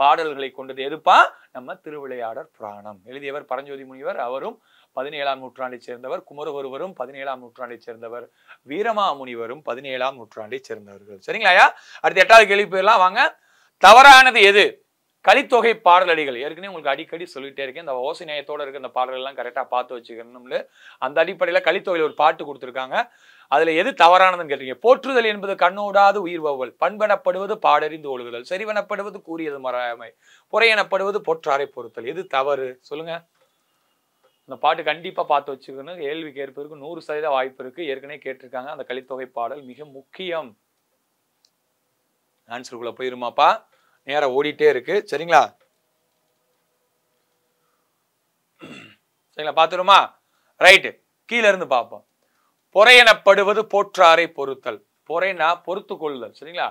பாடல்களை கொண்டது எதுப்பா நம்ம திருவிளையாடர் புராணம் எழுதியவர் பரஞ்சோதி முனிவர் அவரும் பதினேழாம் நூற்றாண்டைச் சேர்ந்தவர் குமரகுருவரும் பதினேழாம் நூற்றாண்டைச் சேர்ந்தவர் வீரமா முனிவரும் பதினேழாம் நூற்றாண்டைச் சேர்ந்தவர்கள் சரிங்களாயா அடுத்த எட்டாவது கேள்வி போயிடலாம் வாங்க தவறானது எது கலித்தொகை பாடலடிகள் ஏற்கனவே உங்களுக்கு அடிக்கடி சொல்லிட்டே இருக்கேன் இந்த ஓசை நேயத்தோடு இருக்க இந்த பாடல்கள்லாம் கரெக்டாக பார்த்து வச்சுக்கணும்னு அந்த அடிப்படையில் கலித்தொகையில் ஒரு பாட்டு கொடுத்துருக்காங்க அதில் எது தவறானதுன்னு கேட்டீங்க போற்றுதல் என்பது உயிர் உயிர்வவல் பண்பெனப்படுவது பாடறிந்து ஒழுகுதல் செறிவனப்படுவது கூறியது மறாமை புறையனப்படுவது பொற்றாரை பொறுத்தல் எது தவறு சொல்லுங்க அந்த பாட்டு கண்டிப்பாக பார்த்து வச்சுக்கணும் கேள்வி கேட்பதற்கு நூறு சதவீத வாய்ப்பு இருக்குது ஏற்கனவே கேட்டிருக்காங்க அந்த கலித்தொகை பாடல் மிக முக்கியம் ஆன்சருக்குள்ளே போயிருமாப்பா நேராக ஓடிட்டே இருக்கு சரிங்களா சரிங்களா பார்த்துருமா ரைட்டு கீழே இருந்து பார்ப்போம் பொறையெனப்படுவது போற்றாரை பொறுத்தல் பொறைனா பொறுத்து கொள்ளுதல் சரிங்களா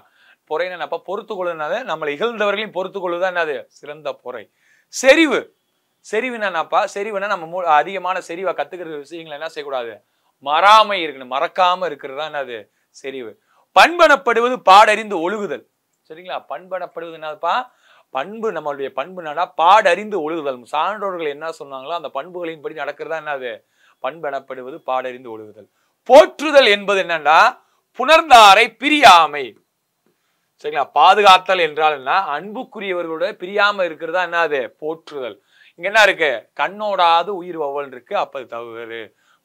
பொறைன்னு பொறுத்து கொள்ளுனால நம்மளை இகழ்ந்தவர்களையும் பொறுத்து கொள்ளுதான் என்னது சிறந்த பொறை செறிவு செறிவுனாப்பா செறிவுனா நம்ம மூ அதிகமான செறிவா கற்றுக்கிற விஷயங்களை என்ன செய்யக்கூடாது மறாமை இருக்கணும் மறக்காமல் இருக்கிறது தான் என்னது செறிவு பண்பனப்படுவது பாடறிந்து ஒழுகுதல் சரிங்களா பண்பனப்படுவது என்னதுப்பா பண்பு நம்மளுடைய பண்பு என்னன்னா பாடறிந்து ஒழுகுதல் சான்றோர்கள் என்ன சொன்னாங்களோ அந்த பண்புகளின் படி நடக்கிறதா என்னது பண்பனப்படுவது பாடறிந்து ஒழுகுதல் போற்றுதல் என்பது என்னன்னா புணர்ந்தாரை பிரியாமை சரிங்களா பாதுகாத்தல் என்றால் என்ன அன்புக்குரியவர்களோட பிரியாம இருக்கிறதா என்ன அது போற்றுதல் இங்க என்ன இருக்கு கண்ணோடாது உயிர் வவல் இருக்கு அப்ப தவறு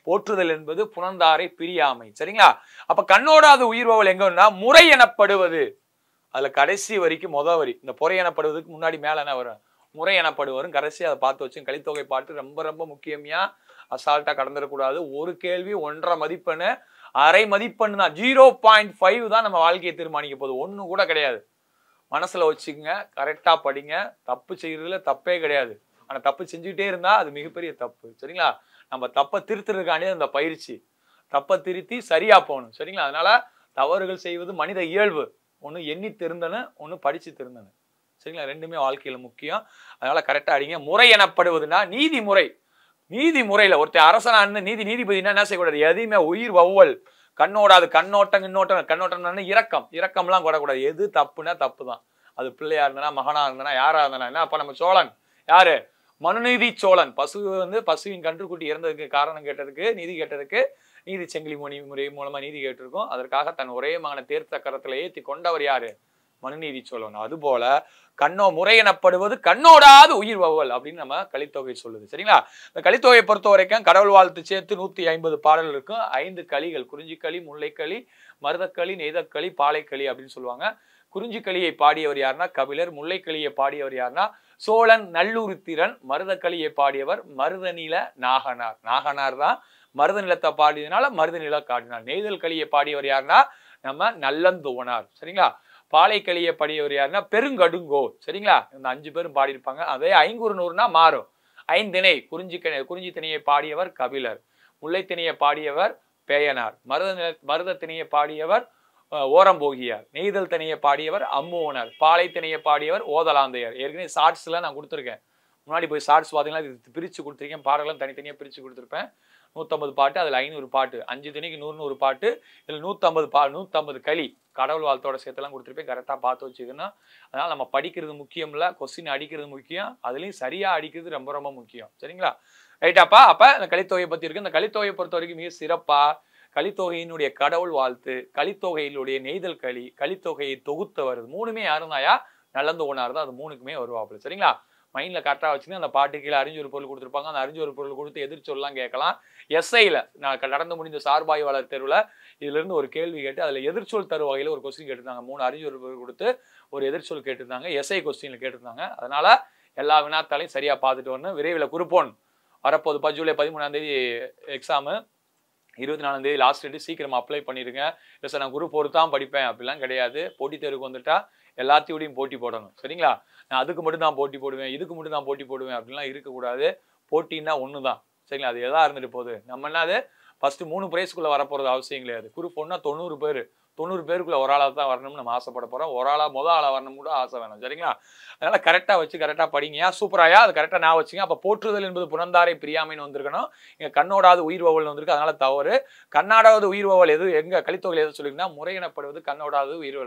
போற்றுதல் என்பது புணர்ந்தாரை பிரியாமை சரிங்களா அப்ப கண்ணோடாது உயிர் வவல் எங்கன்னா முறை எனப்படுவது அதுல கடைசி வரைக்கும் முத வரி இந்த புறை எனப்படுவதுக்கு முன்னாடி மேல என்ன வரும் முறை எனப்படுவரும் கடைசி அதை பார்த்து வச்சு கழித்தொகை பாட்டு ரொம்ப ரொம்ப முக்கியமையா அசால்ட்டாக கடந்துடக்கூடாது ஒரு கேள்வி ஒன்றரை மதிப்பெண்ணு அரை மதிப்பெண் தான் ஜீரோ பாயிண்ட் ஃபைவ் தான் நம்ம வாழ்க்கையை தீர்மானிக்க போகுது ஒன்றும் கூட கிடையாது மனசில் வச்சுக்கோங்க கரெக்டாக படிங்க தப்பு செய்கிறதுல தப்பே கிடையாது ஆனால் தப்பு செஞ்சுக்கிட்டே இருந்தால் அது மிகப்பெரிய தப்பு சரிங்களா நம்ம தப்பை திருத்துறதுக்காண்டே அந்த பயிற்சி தப்பை திருத்தி சரியாக போகணும் சரிங்களா அதனால் தவறுகள் செய்வது மனித இயல்பு ஒன்று எண்ணி திருந்தனு ஒன்று படித்து திருந்தனு சரிங்களா ரெண்டுமே வாழ்க்கையில் முக்கியம் அதனால் கரெக்டாக அடிங்க முறை எனப்படுவதுன்னா நீதிமுறை நீதி முறையில் ஒருத்தர் அரசனான்னு நீதி நீதிபதினா என்ன செய்யக்கூடாது எதையுமே உயிர் வௌவல் கண்ணோடாது கண்ணோட்டம் இன்னோட்டம் கண்ணோட்டம் இரக்கம் இரக்கம்லாம் கூடக்கூடாது எது தப்புனா தப்பு தான் அது பிள்ளையா இருந்தனா மகனா இருந்தனா யாரா இருந்தனா என்ன அப்ப நம்ம சோழன் யாரு மனுநீதி சோழன் பசு வந்து பசுவின் கன்றுக்குட்டி இறந்ததுக்கு காரணம் கேட்டதுக்கு நீதி கேட்டதுக்கு நீதி செங்கிலி மொழி முறை மூலமா நீதி கேட்டிருக்கோம் அதற்காக தன் ஒரே மகனை தேர்த்த கரத்துல ஏத்தி கொண்டவர் யாரு மனுநீதி சொல்லணும் அதுபோல கண்ணோ முறை எனப்படுவது கண்ணோடாது உயிர் வவல் அப்படின்னு நம்ம கலித்தொகை சொல்லுது சரிங்களா இந்த கலித்தொகையை பொறுத்த வரைக்கும் கடவுள் வாழ்த்து சேர்த்து நூற்றி ஐம்பது பாடல் இருக்கும் ஐந்து களிகள் குறிஞ்சிக்களி முல்லைக்களி மருதக்களி நெய்தக்களி பாலைக்களி அப்படின்னு சொல்லுவாங்க குறிஞ்சிக்களியை பாடியவர் யாருன்னா கபிலர் முல்லைக்களியை பாடியவர் யாருன்னா சோழன் திறன் மருதக்களியை பாடியவர் மருதநில நாகனார் நாகனார் தான் மருத நிலத்தை பாடியதுனால மருத நில காட்டினார் நெய்தல் களியை பாடியவர் யாருன்னா நம்ம நல்லந்துவனார் சரிங்களா பாலைக்களிய படியவர் யாருன்னா பெருங்கடுங்கோ சரிங்களா இந்த அஞ்சு பேரும் பாடியிருப்பாங்க அதே ஐங்குறு நூறுனா மாறும் ஐந்திணை குறிஞ்சி குறிஞ்சி திணையை பாடியவர் கபிலர் முல்லைத்திணையை பாடியவர் பேயனார் மருத நில மருத திணையை பாடியவர் ஓரம்போகியார் நெய்தல் திணையை பாடியவர் அம்முவனர் பாலை பாடியவர் ஓதலாந்தையார் ஏற்கனவே ஷார்ட்ஸ்லாம் நான் கொடுத்துருக்கேன் முன்னாடி போய் ஷார்ட்ஸ் பார்த்தீங்கன்னா இது பிரித்து கொடுத்துருக்கேன் பாடலாம் தனித்தனியாக பிரித்து கொடுத்துருப்பேன் நூற்றம்பது பாட்டு அதில் ஐநூறு பாட்டு அஞ்சு திணிக்கு நூறு நூறு பாட்டு இதில் நூற்றம்பது பா நூற்றம்பது களி கடவுள் வாழ்த்தோட சேர்த்தெல்லாம் கொடுத்துருப்பே கரெக்டாக பார்த்து வச்சுக்கணும் அதனால் நம்ம படிக்கிறது முக்கியம் இல்லை கொஸ்டின் அடிக்கிறது முக்கியம் அதுலேயும் சரியாக அடிக்கிறது ரொம்ப ரொம்ப முக்கியம் சரிங்களா ரைட்டாப்பா அப்போ இந்த கலித்தொகையை பற்றி இருக்குது இந்த கலித்தொகையை பொறுத்த வரைக்கும் மிக சிறப்பாக கலித்தொகையினுடைய கடவுள் வாழ்த்து கலித்தொகையினுடைய நெய்தல் களி கலித்தொகையை தொகுத்தவர் மூணுமே யாருந்தாயா நல்லந்து ஒன்றா இருந்தால் அது மூணுக்குமே வருவாப்புல சரிங்களா மைண்டில் கரெக்டாக வச்சுன்னு அந்த பாட்டு கீழே அறிஞ்சு ஒரு பொருள் கொடுத்துருப்பாங்க அந்த அறிஞ்சு ஒரு பொருள் கொடுத்து எதிர்ச்சொல்லாம் கேட்கலாம் எஸ்ஐயில் நான் நடந்து முடிந்த சார்பாய்வாளர் தெருவில் இதுலேருந்து ஒரு கேள்வி கேட்டு அதில் எதிர்ச்சொல் தரு வகையில் ஒரு கொஸ்டின் கேட்டிருந்தாங்க மூணு அறிஞ்சு ஒரு பொருள் கொடுத்து ஒரு எதிர்ச்சொல் கேட்டிருந்தாங்க எஸ்ஐ கொஸ்டினில் கேட்டிருந்தாங்க அதனால் எல்லா வினாத்தாலையும் சரியாக பார்த்துட்டு வரணும் விரைவில் குறிப்போன் பத்து ஜூலை பதிமூணாந்தேதி எக்ஸாமு இருபத்தி நாலாந்தேதி லாஸ்ட் டேட்டு சீக்கிரமாக அப்ளை பண்ணிடுங்க இல்லை சார் நான் குரூப் ஒரு தான் படிப்பேன் அப்படிலாம் கிடையாது போட்டித் தேர்வுக்கு வந்துட்டால் எல்லாத்தையோடையும் போட்டி போடணும் சரிங்களா நான் அதுக்கு மட்டும் தான் போட்டி போடுவேன் இதுக்கு மட்டும் தான் போட்டி போடுவேன் அப்படின்லாம் இருக்கக்கூடாது போட்டின்னா ஒன்று தான் சரிங்களா அது எதாக இருந்துட்டு போகுது நம்ம என்ன அது ஃபஸ்ட்டு மூணு பிரைஸ்க்குள்ளே வரப்போகிறது அவசியம் கிடையாது குரூப் ஒன்னா தொண்ணூறு பேர் தொண்ணூறு பேருக்குள்ளே ஒரு ஆளாக தான் வரணும்னு நம்ம ஆசைப்பட போகிறோம் ஒரு ஆளாக மொதல் ஆளாக வரணும் கூட ஆசை வேணும் சரிங்களா அதனால் கரெக்டாக வச்சு கரெக்டாக படிங்கயா சூப்பராயா அது கரெக்டாக நான் வச்சுங்க அப்போ போற்றுதல் என்பது புனந்தாரை பிரியாமைன்னு வந்திருக்கணும் இங்கே கண்ணோடாவது உயிர் வந்திருக்கு அதனால் தவறு கண்ணாடாவது உயிர் எது எங்கே கலித்தொகை எது சொல்லிங்கன்னா முறையினப்படுவது கண்ணோடாவது உயிர்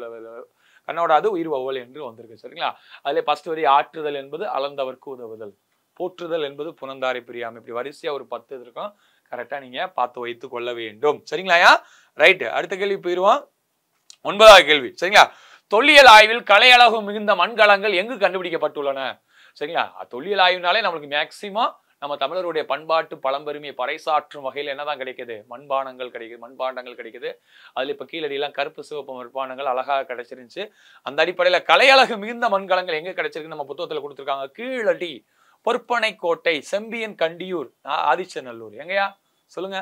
கண்ணோட அது உயிர் ஒவ்வொல் என்று வந்திருக்கு சரிங்களா அதில் ஃபஸ்ட் வரி ஆற்றுதல் என்பது அளந்தவர்க்கு உதவுதல் போற்றுதல் என்பது புனந்தாரை பிரியாமல் இப்படி வரிசையாக ஒரு பத்து இருக்கும் கரெக்டாக நீங்கள் பார்த்து வைத்து கொள்ள வேண்டும் சரிங்களாயா ரைட்டு அடுத்த கேள்வி போயிடுவோம் ஒன்பதாவது கேள்வி சரிங்களா தொல்லியல் ஆய்வில் கலையழகு மிகுந்த மண்கலங்கள் எங்கு கண்டுபிடிக்கப்பட்டுள்ளன சரிங்களா தொல்லியல் ஆய்வுனாலே நம்மளுக்கு மேக்சிமம் நம்ம தமிழருடைய பண்பாட்டு பழம்பெருமையை பறைசாற்றும் வகையில் என்னதான் கிடைக்குது மண்பானங்கள் கிடைக்குது மண்பாண்டங்கள் கிடைக்குது அதில் இப்போ கீழடியெல்லாம் கருப்பு சிவப்பு மண்பானங்கள் அழகாக கிடைச்சிருந்துச்சு அந்த அடிப்படையில் கலையழகு மிகுந்த மண்கலங்கள் எங்கே கிடைச்சிருக்கு நம்ம புத்தகத்தில் கொடுத்துருக்காங்க கீழடி பொற்பனை கோட்டை செம்பியன் கண்டியூர் ஆதிச்சநல்லூர் எங்கயா சொல்லுங்க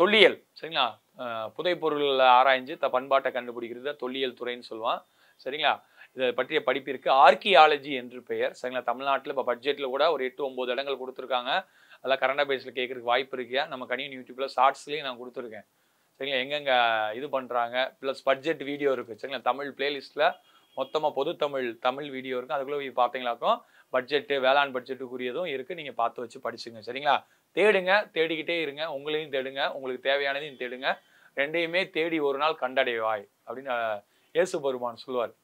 தொல்லியல் சரிங்களா புதைப்பொருள் ஆராய்ஞ்சு த பண்பாட்டை கண்டுபிடிக்கிறது தொல்லியல் துறைன்னு சொல்லுவான் சரிங்களா இதை பற்றிய படிப்பிற்கு ஆர்கியாலஜி என்று பெயர் சரிங்களா தமிழ்நாட்டில் இப்போ பட்ஜெட்டில் கூட ஒரு எட்டு ஒம்பது இடங்கள் கொடுத்துருக்காங்க அதெல்லாம் கரண்ட் அஃபேர்ஸில் கேட்குறதுக்கு வாய்ப்பு இருக்கியா நம்ம கணினி யூடியூப்பில் ஷார்ட்ஸ்லேயும் நான் கொடுத்துருக்கேன் சரிங்களா எங்கெங்கே இது பண்ணுறாங்க ப்ளஸ் பட்ஜெட் வீடியோ இருக்குது சரிங்களா தமிழ் பிளேலிஸ்ட்டில் மொத்தமாக பொது தமிழ் தமிழ் வீடியோ இருக்குது அதுக்குள்ளே போய் பார்த்தீங்களாக்கும் பட்ஜெட்டு வேளாண் பட்ஜெட்டுக்குரியதும் இருக்குது நீங்கள் பார்த்து வச்சு படிச்சுங்க சரிங்களா தேடுங்க தேடிக்கிட்டே இருங்க உங்களையும் தேடுங்க உங்களுக்கு தேவையானதையும் தேடுங்க ரெண்டையுமே தேடி ஒரு நாள் கண்டடைவாய் அப்படின்னு இயேசு பெருமான் சொல்லுவார்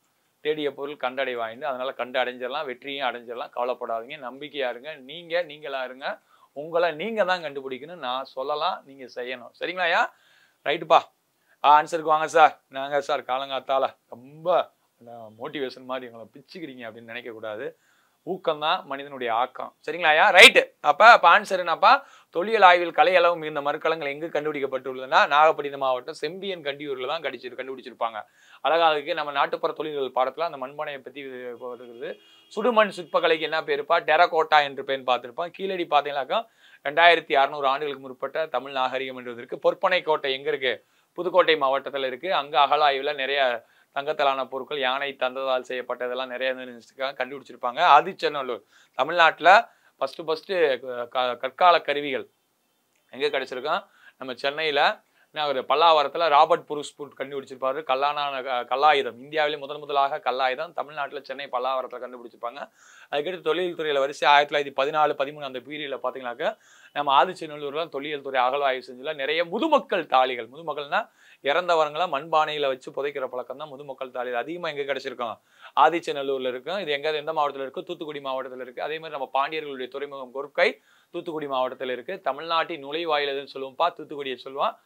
தேடிய பொருள் கண்டடை வாய்ந்து அதனால் கண்டு அடைஞ்சிடலாம் வெற்றியும் அடைஞ்சிடலாம் கவலைப்படாதீங்க நம்பிக்கையாக இருங்க நீங்கள் நீங்களாக இருங்க உங்களை நீங்கள் தான் கண்டுபிடிக்கணும் நான் சொல்லலாம் நீங்கள் செய்யணும் சரிங்களா ஐயா ரைட்டுப்பா ஆ ஆன்சருக்கு வாங்க சார் நாங்கள் சார் காலங்காத்தால் ரொம்ப மோட்டிவேஷன் மாதிரி எங்களை பிச்சுக்கிறீங்க அப்படின்னு நினைக்கக்கூடாது ஊக்கம் தான் மனிதனுடைய ஆக்கம் ஐயா ரைட்டு அப்போ அப்போ ஆன்சர் என்னப்பா தொழில் ஆய்வில் அளவு மிகுந்த மறுக்கலங்கள் எங்கு கண்டுபிடிக்கப்பட்டுள்ளதுன்னா நாகப்பட்டினம் மாவட்டம் செம்பியன் கண்டியூரில் தான் கடிச்சிரு கண்டுபிடிச்சிருப்பாங்க அழகாதுக்கு நம்ம நாட்டுப்புற தொழில்கள் பாடத்தில் அந்த மண்பானையை பற்றி வருகிறது சுடுமண் சிற்பக்கலைக்கு என்ன பேருப்பா டெரகோட்டா என்று பேர் பார்த்துருப்பான் கீழடி பார்த்தீங்கன்னாக்கா ரெண்டாயிரத்தி அறநூறு ஆண்டுகளுக்கு முற்பட்ட தமிழ் நாகரிகம் இருக்குது பொற்பனை கோட்டை எங்கே இருக்குது புதுக்கோட்டை மாவட்டத்தில் இருக்குது அங்கே அகலாய்வில் நிறையா தங்கத்தலான பொருட்கள் யானை தந்ததால் செய்யப்பட்டதெல்லாம் நிறைய கண்டுபிடிச்சிருப்பாங்க அது தமிழ்நாட்டில் ஃபஸ்ட்டு ஃபஸ்ட்டு கற்கால கருவிகள் எங்கே கிடச்சிருக்கோம் நம்ம சென்னையில் ஒரு பல்லாவரத்தில் ராபர்ட் புருஷ் புட் கண்டுபிடிச்சிருப்பாரு கல்லான கல்லாயுதம் இந்தியாவிலே முதன் முதலாக கல்லாயுதம் தமிழ்நாட்டில் சென்னை பல்லாவரத்தில் கண்டுபிடிச்சிருப்பாங்க அதுக்கடுத்து தொழில்துறையில் வரிசை ஆயிரத்தி தொள்ளாயிரத்தி பதினாலு பதிமூணு அந்த பீரியடில் பார்த்தீங்கன்னாக்க நம்ம ஆதிச்சநல்லூர்லாம் தொல்லியல் துறை அகழ்வாய்வு செஞ்சுலாம் நிறைய முதுமக்கள் தாளிகள் முதுமக்கள்னா இறந்தவரங்களை மண்பானையில் வச்சு புதைக்கிற பழக்கம் தான் முதுமக்கள் தாளிகள் அதிகமாக எங்கே கிடச்சிருக்கோம் ஆதிச்சநல்லூரில் இருக்கும் இது எங்கே எந்த மாவட்டத்தில் இருக்குது தூத்துக்குடி மாவட்டத்தில் இருக்குது அதே மாதிரி நம்ம பாண்டியர்களுடைய துறைமுகம் கொற்கை தூத்துக்குடி மாவட்டத்தில் இருக்குது தமிழ்நாட்டின் நுழைவாயில் எதுன்னு சொல்லுவோம்ப்பா தூத்துக்குடியை சொல்லுவான்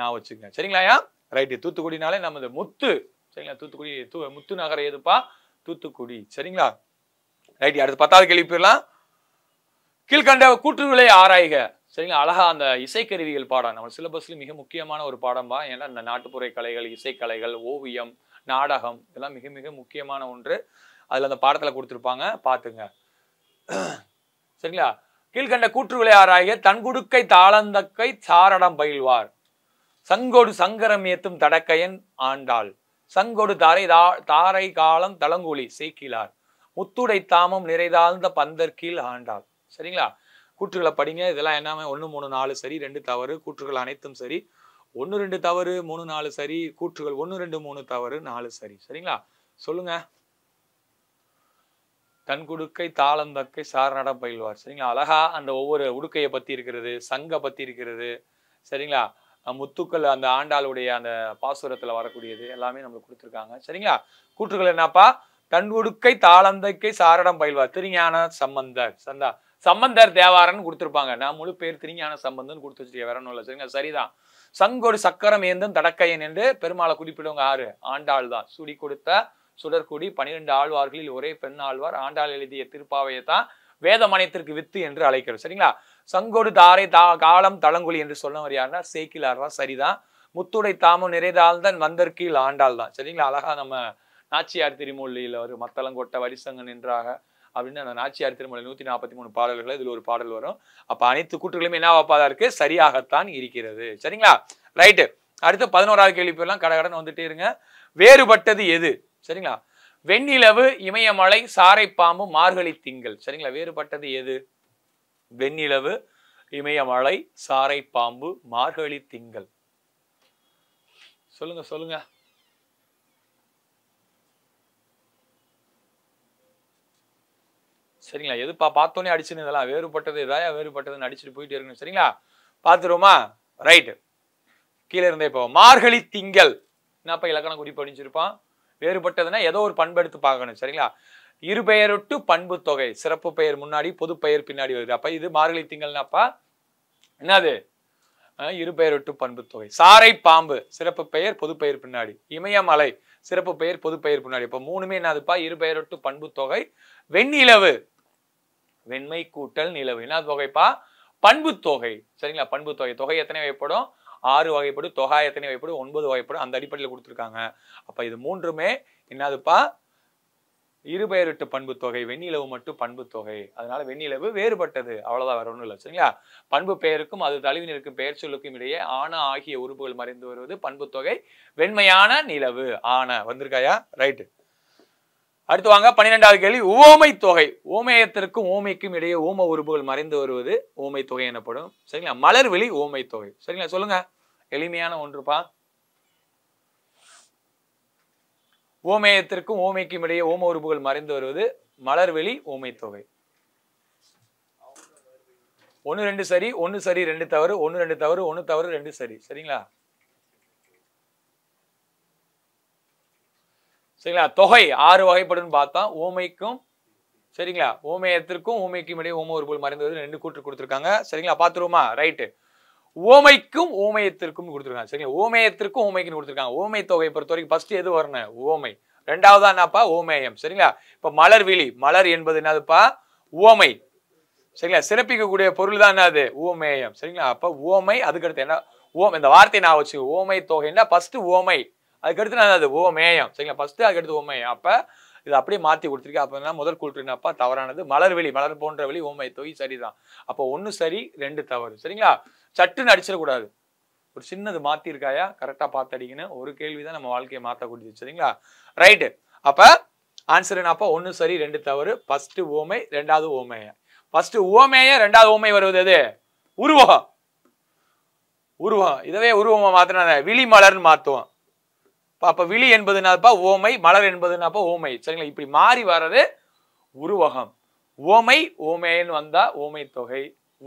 நான் வச்சுக்கேன் சரிங்களாயா ரைட்டு தூத்துக்குடினாலே நமது முத்து சரிங்களா தூத்துக்குடி தூ முத்து நகர் எதுப்பா தூத்துக்குடி சரிங்களா ரைட் அடுத்து பத்தாவது கேள்வி போயிடலாம் கீழ்கண்ட கூற்றுகளை ஆராய்க சரிங்களா அழகா அந்த இசைக்கருவிகள் பாடம் நம்ம சிலபஸ்ல மிக முக்கியமான ஒரு பாடம் தான் ஏன்னா இந்த நாட்டுப்புற கலைகள் இசைக்கலைகள் ஓவியம் நாடகம் இதெல்லாம் மிக மிக முக்கியமான ஒன்று அதில் அந்த பாடத்தில் கொடுத்துருப்பாங்க பார்த்துங்க சரிங்களா கீழ்கண்ட கூற்றுகளை ஆராய தன்குடுக்கை தாளந்தக்கை சாரடம் பயில்வார் சங்கோடு சங்கரம் ஏத்தும் தடக்கையன் ஆண்டாள் சங்கோடு தாரை தாரை காலம் தளங்குழி சேக்கிலார் முத்துடை தாமம் நிறைதாழ்ந்த பந்தர் கீழ் ஆண்டாள் சரிங்களா கூற்றுகளை படிங்க இதெல்லாம் என்ன ஒன்று மூணு நாலு சரி ரெண்டு தவறு கூற்றுகள் அனைத்தும் சரி ஒன்று ரெண்டு தவறு மூணு நாலு சரி கூற்றுகள் ஒன்று ரெண்டு மூணு தவறு நாலு சரி சரிங்களா சொல்லுங்க தன் குடுக்கை தாளந்தக்கை சாரணடம் பயில்வார் சரிங்களா அழகா அந்த ஒவ்வொரு உடுக்கையை பற்றி இருக்கிறது சங்க பற்றி இருக்கிறது சரிங்களா முத்துக்கள் அந்த ஆண்டாளுடைய அந்த பாசுரத்தில் வரக்கூடியது எல்லாமே நம்மளுக்கு கொடுத்துருக்காங்க சரிங்களா கூற்றுகள் என்னப்பா தன் உடுக்கை தாளந்தக்கை சாரடம் பயில்வார் திருஞான சம்பந்தர் சந்தா சம்பந்தர் தேவாரன் கொடுத்துருப்பாங்க நான் முழு பேர் திருஞான சம்பந்தன் கொடுத்து வச்சிருக்கேன் வேற ஒன்றும் இல்லை சரிங்க சரிதான் சங்கொடு சக்கரம் ஏந்தும் தடக்கையன் என்று பெருமாளை குறிப்பிடுவாங்க ஆறு ஆண்டாள் தான் சுடி கொடுத்த சுடற்குடி பனிரெண்டு ஆழ்வார்களில் ஒரே பெண் ஆழ்வார் ஆண்டாள் எழுதிய திருப்பாவையை தான் வேதமனையத்திற்கு வித்து என்று அழைக்கிறோம் சரிங்களா சங்கோடு தாரை தா காலம் தளங்குழி என்று சொன்னவர் யாருன்னா சேக்கிலார் தான் சரிதான் முத்துடை தாமும் நிறைதாழ்ந்தன் வந்தற்கீழ் ஆண்டாள் தான் சரிங்களா அழகா நம்ம நாச்சியார் திருமொழியில் ஒரு மத்தளங்கொட்ட வரிசங்கன் என்றாக அப்படின்னு அந்த நாச்சியார் திருமலை நூத்தி நாற்பத்தி மூணு பாடல்கள் இதில் ஒரு பாடல் வரும் அப்போ அனைத்து என்ன என்னவாப்பாதான் இருக்கு சரியாகத்தான் இருக்கிறது சரிங்களா ரைட்டு அடுத்து பதினோராவது கேள்வி பேர்லாம் கடகடன் வந்துட்டே இருங்க வேறுபட்டது எது சரிங்களா வெண்ணிலவு இமயமலை சாரைப்பாம்பு மார்கழி திங்கள் சரிங்களா வேறுபட்டது எது வெண்ணிலவு இமயமலை பாம்பு மார்கழி திங்கள் சொல்லுங்க சொல்லுங்க சரிங்களா பா பார்த்தோன்னே அடிச்சுன்னு இதெல்லாம் வேறுபட்டது இதாயா வேறுபட்டதுன்னு அடிச்சுட்டு போயிட்டே இருக்கணும் சரிங்களா பார்த்துருவோமா ரைட்டு கீழே இருந்தே இப்போ மார்கழி திங்கள் என்னப்பா இலக்கணம் குறிப்பு அடிச்சிருப்பான் வேறுபட்டதுன்னா ஏதோ ஒரு பண்பு எடுத்து பார்க்கணும் சரிங்களா இரு பெயரொட்டு பண்பு தொகை சிறப்பு பெயர் முன்னாடி பொது பெயர் பின்னாடி வருது அப்ப இது மார்கழி திங்கள்னாப்பா என்னது இரு பெயரொட்டு பண்பு தொகை சாரை பாம்பு சிறப்பு பெயர் பொது பெயர் பின்னாடி இமயமலை சிறப்பு பெயர் பொது பெயர் பின்னாடி இப்போ மூணுமே என்னதுப்பா இரு பெயரொட்டு பண்பு தொகை வெண்ணிலவு வெண்மை கூட்டல் நிலவு என்ன தொகைப்பா பண்பு தொகை சரிங்களா பண்பு தொகை தொகை எத்தனை வகைப்படும் ஆறு வகைப்படும் தொகா எத்தனை வகைப்படும் ஒன்பது வகைப்படும் அந்த அடிப்படையில் கொடுத்துருக்காங்க அப்போ இது மூன்றுமே என்னதுப்பா இருபெயரிட்டு பண்பு தொகை வெண்ணிலவு மட்டும் பண்பு தொகை அதனால வெண்ணிலவு வேறுபட்டது அவ்வளோதான் வேற ஒன்றும் இல்லை சரிங்களா பண்பு பெயருக்கும் அது தழுவினருக்கும் பெயர் சொல்லுக்கும் இடையே ஆனா ஆகிய உறுப்புகள் மறைந்து வருவது பண்பு தொகை வெண்மையான நிலவு ஆன வந்திருக்காயா ரைட்டு அடுத்து வாங்க பன்னிரெண்டாவது கேள்வி ஓமை தொகை ஓமயத்திற்கும் ஓமைக்கும் இடையே ஓம உறுப்புகள் மறைந்து வருவது ஓமை தொகை எனப்படும் சரிங்களா மலர்வெளி ஓமை தொகை சரிங்களா சொல்லுங்க எளிமையான ஒன்றுப்பா ஓமயத்திற்கும் ஓமைக்கும் இடையே ஓம உறுப்புகள் மறைந்து வருவது மலர்வெளி ஓமை தொகை ஒன்று ரெண்டு சரி ஒன்று சரி ரெண்டு தவறு ஒன்று ரெண்டு தவறு ஒன்று தவறு ரெண்டு சரி சரிங்களா சரிங்களா தொகை ஆறு வகைப்படுன்னு பார்த்தா ஓமைக்கும் சரிங்களா ஓமையத்திற்கும் ஓமைக்கும் இடையே ஓம ஒரு போல் மறைந்தது ரெண்டு கூற்று கொடுத்துருக்காங்க சரிங்களா பார்த்துருவோமா ரைட்டு ஓமைக்கும் ஓமயத்திற்கும் கொடுத்துருக்காங்க சரிங்களா ஓமையத்திற்கும் ஓமைக்குன்னு கொடுத்துருக்காங்க ஓமை தொகை பொறுத்த வரைக்கும் ஃபர்ஸ்ட் எது வரணும் ஓமை ரெண்டாவதா என்னப்பா ஓமேயம் சரிங்களா இப்போ மலர் விழி மலர் என்பது என்னதுப்பா ஓமை சரிங்களா சிறப்பிக்கக்கூடிய பொருள் தான் என்னது ஓமேயம் சரிங்களா அப்போ ஓமை அதுக்கடுத்து என்ன ஓம் இந்த வார்த்தையை நான் வச்சு ஓமை தொகைன்னா ஃபர்ஸ்ட் ஓமை அதுக்கடுத்து நான் அது ஓமேயம் சரிங்களா ஃபஸ்ட்டு அதுக்கடுத்து ஓமேயம் அப்போ இது அப்படியே மாற்றி கொடுத்துருக்கேன் அப்போ முதல் கூட்டுனப்பா தவறானது மலர் வெளி மலர் போன்ற வெளி ஓமை தொகை சரிதான் அப்போ ஒன்று சரி ரெண்டு தவறு சரிங்களா சட்டுன்னு அடிச்சிடக்கூடாது ஒரு சின்னது மாற்றிருக்காயா கரெக்டாக பார்த்து அடிக்கணும் ஒரு கேள்வி தான் நம்ம வாழ்க்கையை மாற்றக்கூடியது சரிங்களா ரைட்டு அப்போ ஆன்சர் என்னப்பா ஒன்று சரி ரெண்டு தவறு ஃபஸ்ட்டு ஓமை ரெண்டாவது ஓமைய ஃபஸ்ட்டு ஓமைய ரெண்டாவது ஓமை வருவது எது உருவகம் உருவகம் இதவே உருவமாக மாற்றினா விழி மலர்னு மாற்றுவோம் அப்போ விழி என்பதுனாப்பா ஓமை மலர் என்பதுனாப்பா ஓமை சரிங்களா இப்படி மாறி வர்றது உருவகம் ஓமை ஓமேன்னு வந்தால் ஓமை தொகை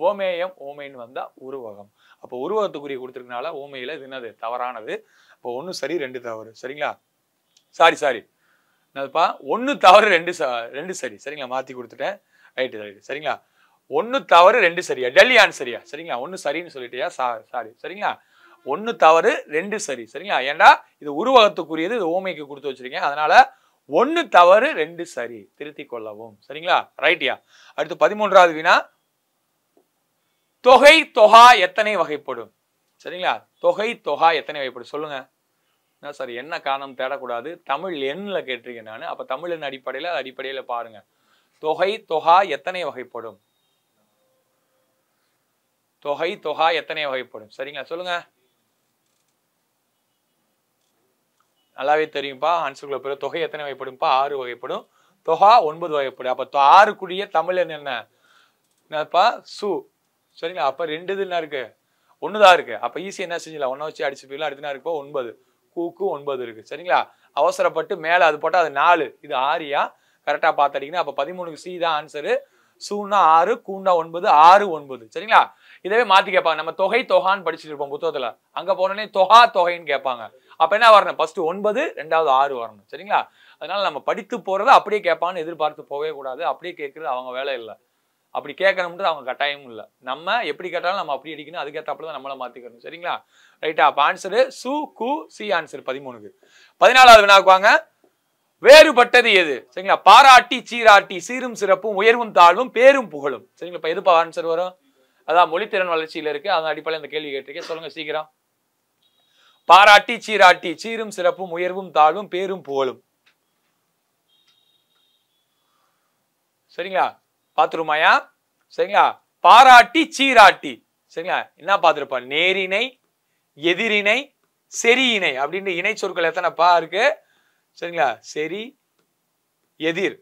ஓமேயம் ஓமைன்னு வந்தால் உருவகம் அப்போ உருவகத்துக்குரிய கொடுத்துருக்கனால ஓமையில் என்னது தவறானது இப்போ ஒன்று சரி ரெண்டு தவறு சரிங்களா சாரி சாரி என்னதுப்பா ஒன்று தவறு ரெண்டு ரெண்டு சரி சரிங்களா மாற்றி கொடுத்துட்டேன் ரைட்டு ரைட்டு சரிங்களா ஒன்று தவறு ரெண்டு சரியா டெல்லி ஆன்சரியா சரிங்களா ஒன்று சரின்னு சொல்லிட்டியா சா சாரி சரிங்களா ஒன்று தவறு ரெண்டு சரி சரிங்களா ஏண்டா இது உருவகத்துக்குரியது இது ஓமைக்கு கொடுத்து வச்சிருக்கேன் அதனால் ஒன்று தவறு ரெண்டு சரி திருத்தி கொள்ளவும் சரிங்களா ரைட்டியா அடுத்து பதிமூன்றாவது வினா தொகை தொகா எத்தனை வகைப்படும் சரிங்களா தொகை தொகா எத்தனை வகைப்படும் சொல்லுங்க என்ன சார் என்ன காரணம் தேடக்கூடாது தமிழ் எண்ணில் கேட்டிருக்கேன் நான் அப்போ தமிழ் எண் அடிப்படையில் அது அடிப்படையில் பாருங்க தொகை தொகா எத்தனை வகைப்படும் தொகை தொகா எத்தனை வகைப்படும் சரிங்களா சொல்லுங்க நல்லாவே தெரியும்ப்பா ஆன்சருக்குள்ள போயிடும் தொகை எத்தனை வகைப்படும்ப்பா ஆறு வகைப்படும் தொகா ஒன்பது வகைப்படும் அப்போ ஆறு குடிய தமிழ் என்னென்ன என்னப்பா சு சரிங்களா அப்போ ரெண்டு இது என்ன இருக்குது ஒன்று தான் இருக்குது அப்போ ஈஸி என்ன செஞ்சிடலாம் ஒன்றை வச்சு அடிச்சு போயிடலாம் அடுத்த இருக்கோ ஒன்பது கூக்கு ஒன்பது இருக்குது சரிங்களா அவசரப்பட்டு மேலே அது போட்டால் அது நாலு இது ஆறியா கரெக்டாக பார்த்து அடிக்கணும் அப்போ பதிமூணுக்கு சி தான் ஆன்சரு சூனா ஆறு கூண்டா ஒன்பது ஆறு ஒன்பது சரிங்களா இதவே மாற்றி கேட்பாங்க நம்ம தொகை தொகான்னு படிச்சுட்டு இருப்போம் புத்தகத்தில் அங்கே போனோடனே தொகா தொகைன்னு கேட்பாங்க அப்போ என்ன வரணும் ஃபஸ்ட்டு ஒன்பது ரெண்டாவது ஆறு வரணும் சரிங்களா அதனால் நம்ம படித்து போகிறத அப்படியே கேட்பான்னு எதிர்பார்த்து போகவே கூடாது அப்படியே கேட்குறது அவங்க வேலை இல்லை அப்படி கேட்கணும்ன்றது அவங்க கட்டாயமும் இல்லை நம்ம எப்படி கேட்டாலும் நம்ம அப்படி அடிக்கணும் அதுக்கேற்றாப்புல தான் நம்மளை மாற்றிக்கணும் சரிங்களா ரைட்டா அப்போ ஆன்சரு சு கு சி ஆன்சர் பதிமூணுக்கு பதினாலாவது வினாக்குவாங்க வேறுபட்டது எது சரிங்களா பாராட்டி சீராட்டி சீரும் சிறப்பும் உயர்வும் தாழ்வும் பேரும் புகழும் சரிங்களா இப்போ எதுப்பா ஆன்சர் வரும் அதான் மொழித்திறன் வளர்ச்சியில இருக்குது அதன் அடிப்படையில் இந்த கேள்வி கேட்டிருக்கேன் சொல்லுங்கள் சீக்கிரம் பாராட்டி சீராட்டி சீரும் சிறப்பும் உயர்வும் தாழ்வும் பேரும் புகழும் சரிங்களா பாத்துருமாயா சரிங்களா பாராட்டி சீராட்டி சரிங்களா என்ன பாத்துருப்பா நேரினை எதிரினை செரியினை அப்படின்னு இணை சொற்கள் எத்தனை பா இருக்கு சரிங்களா செரி எதிர்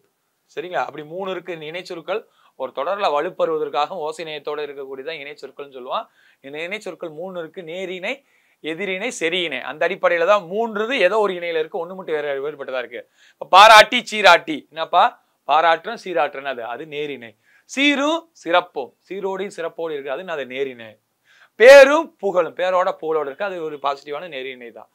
சரிங்களா அப்படி மூணு இருக்கு இணை சொற்கள் ஒரு தொடர்ல வலுப்பெறுவதற்காக ஓசை நேயத்தோடு இருக்கக்கூடியதான் இணை சொற்கள் சொல்லுவான் இணை சொற்கள் மூணு இருக்கு நேரினை எதிரினை செரியினை அந்த அடிப்படையில தான் மூன்றுது ஏதோ ஒரு இணையில இருக்கு ஒன்று மட்டும் வேறு வேறுபட்டதா இருக்கு பாராட்டி சீராட்டி என்னப்பா பாராட்டுறோம் சீராட்டுறேன் அது அது நேரிணை சீரும் சிறப்பும் சீரோடையும் சிறப்போடு இருக்கு அது அது நேரிணை பேரும் புகழும் பேரோட புகழோட இருக்கு அது ஒரு பாசிட்டிவான நேரிணை தான்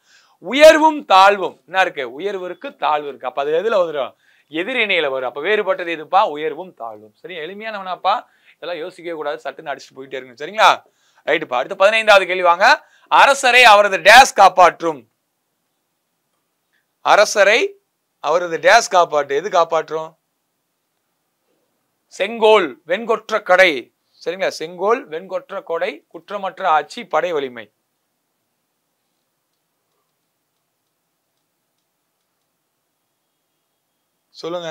உயர்வும் தாழ்வும் என்ன இருக்கு உயர்வு இருக்கு தாழ்வு இருக்கு அப்ப அது எதுல வந்துடும் எதிரிணையில வரும் அப்ப வேறுபட்டது எதுப்பா உயர்வும் தாழ்வும் சரி எளிமையானவனாப்பா இதெல்லாம் யோசிக்கவே கூடாது சட்டுன்னு அடிச்சுட்டு போயிட்டே இருக்கு சரிங்களா ரைட்டுப்பா அடுத்து பதினைந்தாவது கேள்வி வாங்க அரசரை அவரது டேஸ் காப்பாற்றும் அரசரை அவரது டேஸ் காப்பாற்று எது காப்பாற்றும் செங்கோல் வெண்கொற்ற கடை சரிங்களா செங்கோல் வெண்கொற்ற கொடை குற்றமற்ற ஆட்சி படை வலிமை சொல்லுங்க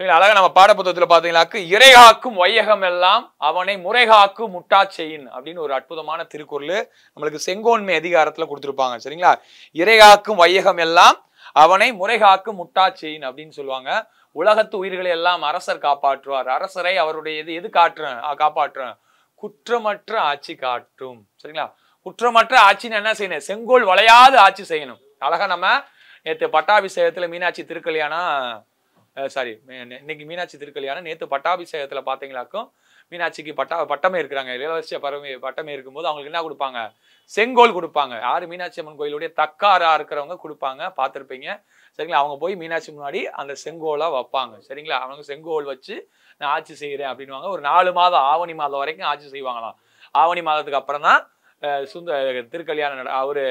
சரிங்களா அழகாக நம்ம பாடப்புத்தகத்தில் பார்த்தீங்களாக்கு இறைகாக்கும் வையகம் எல்லாம் அவனை முறைகாக்கு முட்டா செய்யின் அப்படின்னு ஒரு அற்புதமான திருக்குறள் நம்மளுக்கு செங்கோன்மை அதிகாரத்தில் கொடுத்துருப்பாங்க சரிங்களா இறைகாக்கும் வையகம் எல்லாம் அவனை முறைகாக்கும் முட்டா செய்யின் அப்படின்னு சொல்லுவாங்க உலகத்து உயிர்களை எல்லாம் அரசர் காப்பாற்றுவார் அரசரை அவருடைய இது எது காட்டுறேன் காப்பாற்றுறேன் குற்றமற்ற ஆட்சி காட்டும் சரிங்களா குற்றமற்ற ஆட்சின்னு என்ன செய்யணும் செங்கோல் வளையாது ஆட்சி செய்யணும் அழகா நம்ம நேற்று பட்டாபிஷேகத்தில் மீனாட்சி திருக்கல்யாணம் சாரி இன்னைக்கு மீனாட்சி திருக்கல்யாணம் நேற்று பட்டாபிஷேகத்தில் பார்த்தீங்களாக்கும் மீனாட்சிக்கு பட்டா பட்டமே இருக்கிறாங்க இளவரசிய பறவை பட்டமே இருக்கும்போது அவங்களுக்கு என்ன கொடுப்பாங்க செங்கோல் கொடுப்பாங்க யார் மீனாட்சி அம்மன் கோயிலுடைய தக்காரா இருக்கிறவங்க கொடுப்பாங்க பார்த்துருப்பீங்க சரிங்களா அவங்க போய் மீனாட்சி முன்னாடி அந்த செங்கோலாக வைப்பாங்க சரிங்களா அவங்க செங்கோல் வச்சு நான் ஆட்சி செய்கிறேன் அப்படின்வாங்க ஒரு நாலு மாதம் ஆவணி மாதம் வரைக்கும் ஆட்சி செய்வாங்களாம் ஆவணி மாதத்துக்கு அப்புறம் தான் சுந்த திருக்கல்யாணம் அவர்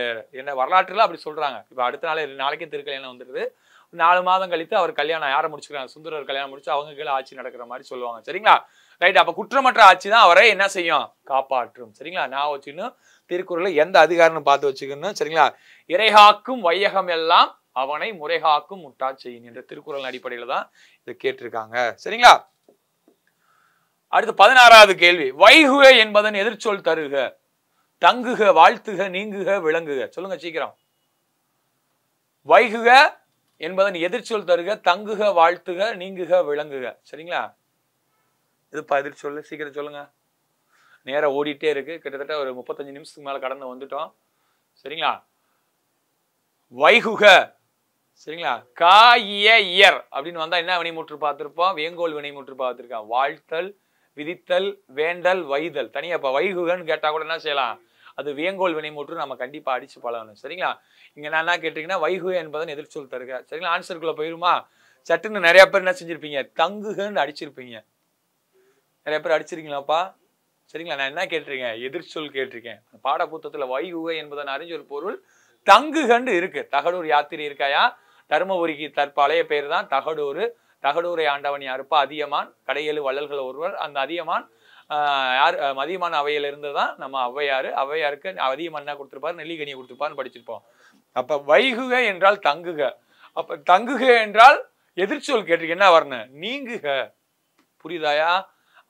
என்ன வரலாற்றுல அப்படி சொல்கிறாங்க இப்போ அடுத்த நாள் நாளைக்கே திருக்கல்யாணம் வந்துடுது நாலு மாதம் கழித்து அவர் கல்யாணம் யாரை முடிச்சுக்கிறாங்க சுந்தரர் கல்யாணம் முடிச்சு அவங்க கீழே ஆட்சி நடக்கிற மாதிரி சொல்லுவாங்க சரிங்களா ரைட் அப்போ குற்றமற்ற ஆட்சி தான் அவரை என்ன செய்யும் காப்பாற்றும் சரிங்களா நான் வச்சுக்கணும் திருக்குறளை எந்த அதிகாரம்னு பார்த்து வச்சுக்கணும் சரிங்களா இறைகாக்கும் வையகம் எல்லாம் அவனை முறைகாக்கும் முட்டா செய்யும் என்ற திருக்குறள் அடிப்படையில் தான் இதை கேட்டிருக்காங்க சரிங்களா அடுத்து பதினாறாவது கேள்வி வைகுக என்பதன் எதிர்ச்சொல் தருக தங்குக வாழ்த்துக நீங்குக விளங்குக சொல்லுங்க சீக்கிரம் வைகுக என்பதன் எதிர்ச்சொல் தருக தங்குக வாழ்த்துக நீங்குக விளங்குக சரிங்களா இதுப்பா எதிர்ச்சொல் சீக்கிரம் சொல்லுங்க நேராக ஓடிட்டே இருக்கு கிட்டத்தட்ட ஒரு முப்பத்தஞ்சு நிமிஷத்துக்கு மேலே கடந்து வந்துட்டோம் சரிங்களா வைகுக சரிங்களா காய இயர் அப்படின்னு வந்தா என்ன வினைமுற்று பார்த்திருப்போம் வேங்கோல் வினைமுற்று பார்த்திருக்கான் வாழ்த்தல் விதித்தல் வேண்டல் வைதல் தனியாப்பா வைகுகன்னு கேட்டா கூட என்ன செய்யலாம் அது வியங்கோல் வினைமுற்று நம்ம கண்டிப்பாக அடித்து பழகணும் சரிங்களா இங்கே நான் என்ன கேட்டிருக்கீங்கன்னா வைகு என்பதன் எதிர்ச்சொல் தருக சரிங்களா ஆன்சருக்குள்ளே போயிருமா சட்டுன்னு நிறையா பேர் என்ன செஞ்சுருப்பீங்க தங்குகன்னு அடிச்சிருப்பீங்க நிறைய பேர் அடிச்சிருக்கீங்களாப்பா சரிங்களா நான் என்ன கேட்டிருக்கேன் எதிர்ச்சொல் கேட்டிருக்கேன் பாட வைகு வைகுகை என்பதன் ஒரு பொருள் தங்குகண்டு இருக்கு தகடூர் யாத்திரை இருக்காயா தருமபுரிக்கு தற்பழைய பேர் தான் தகடூர் தகடூரை ஆண்டவன் யாருப்பா அதியமான் கடையேழு வள்ளல்கள் ஒருவர் அந்த அதியமான் யார் மதியமான இருந்து தான் நம்ம ஔவையார் ஔவையாருக்கு அதிகமாக என்ன கொடுத்துருப்பாரு நெல்லிகனியை கொடுத்துருப்பாருன்னு படிச்சிருப்போம் அப்போ வைகுக என்றால் தங்குக அப்போ தங்குக என்றால் எதிர்ச்சொல் கேட்டிருக்கீங்க என்ன வரணும் நீங்குக புரியுதாயா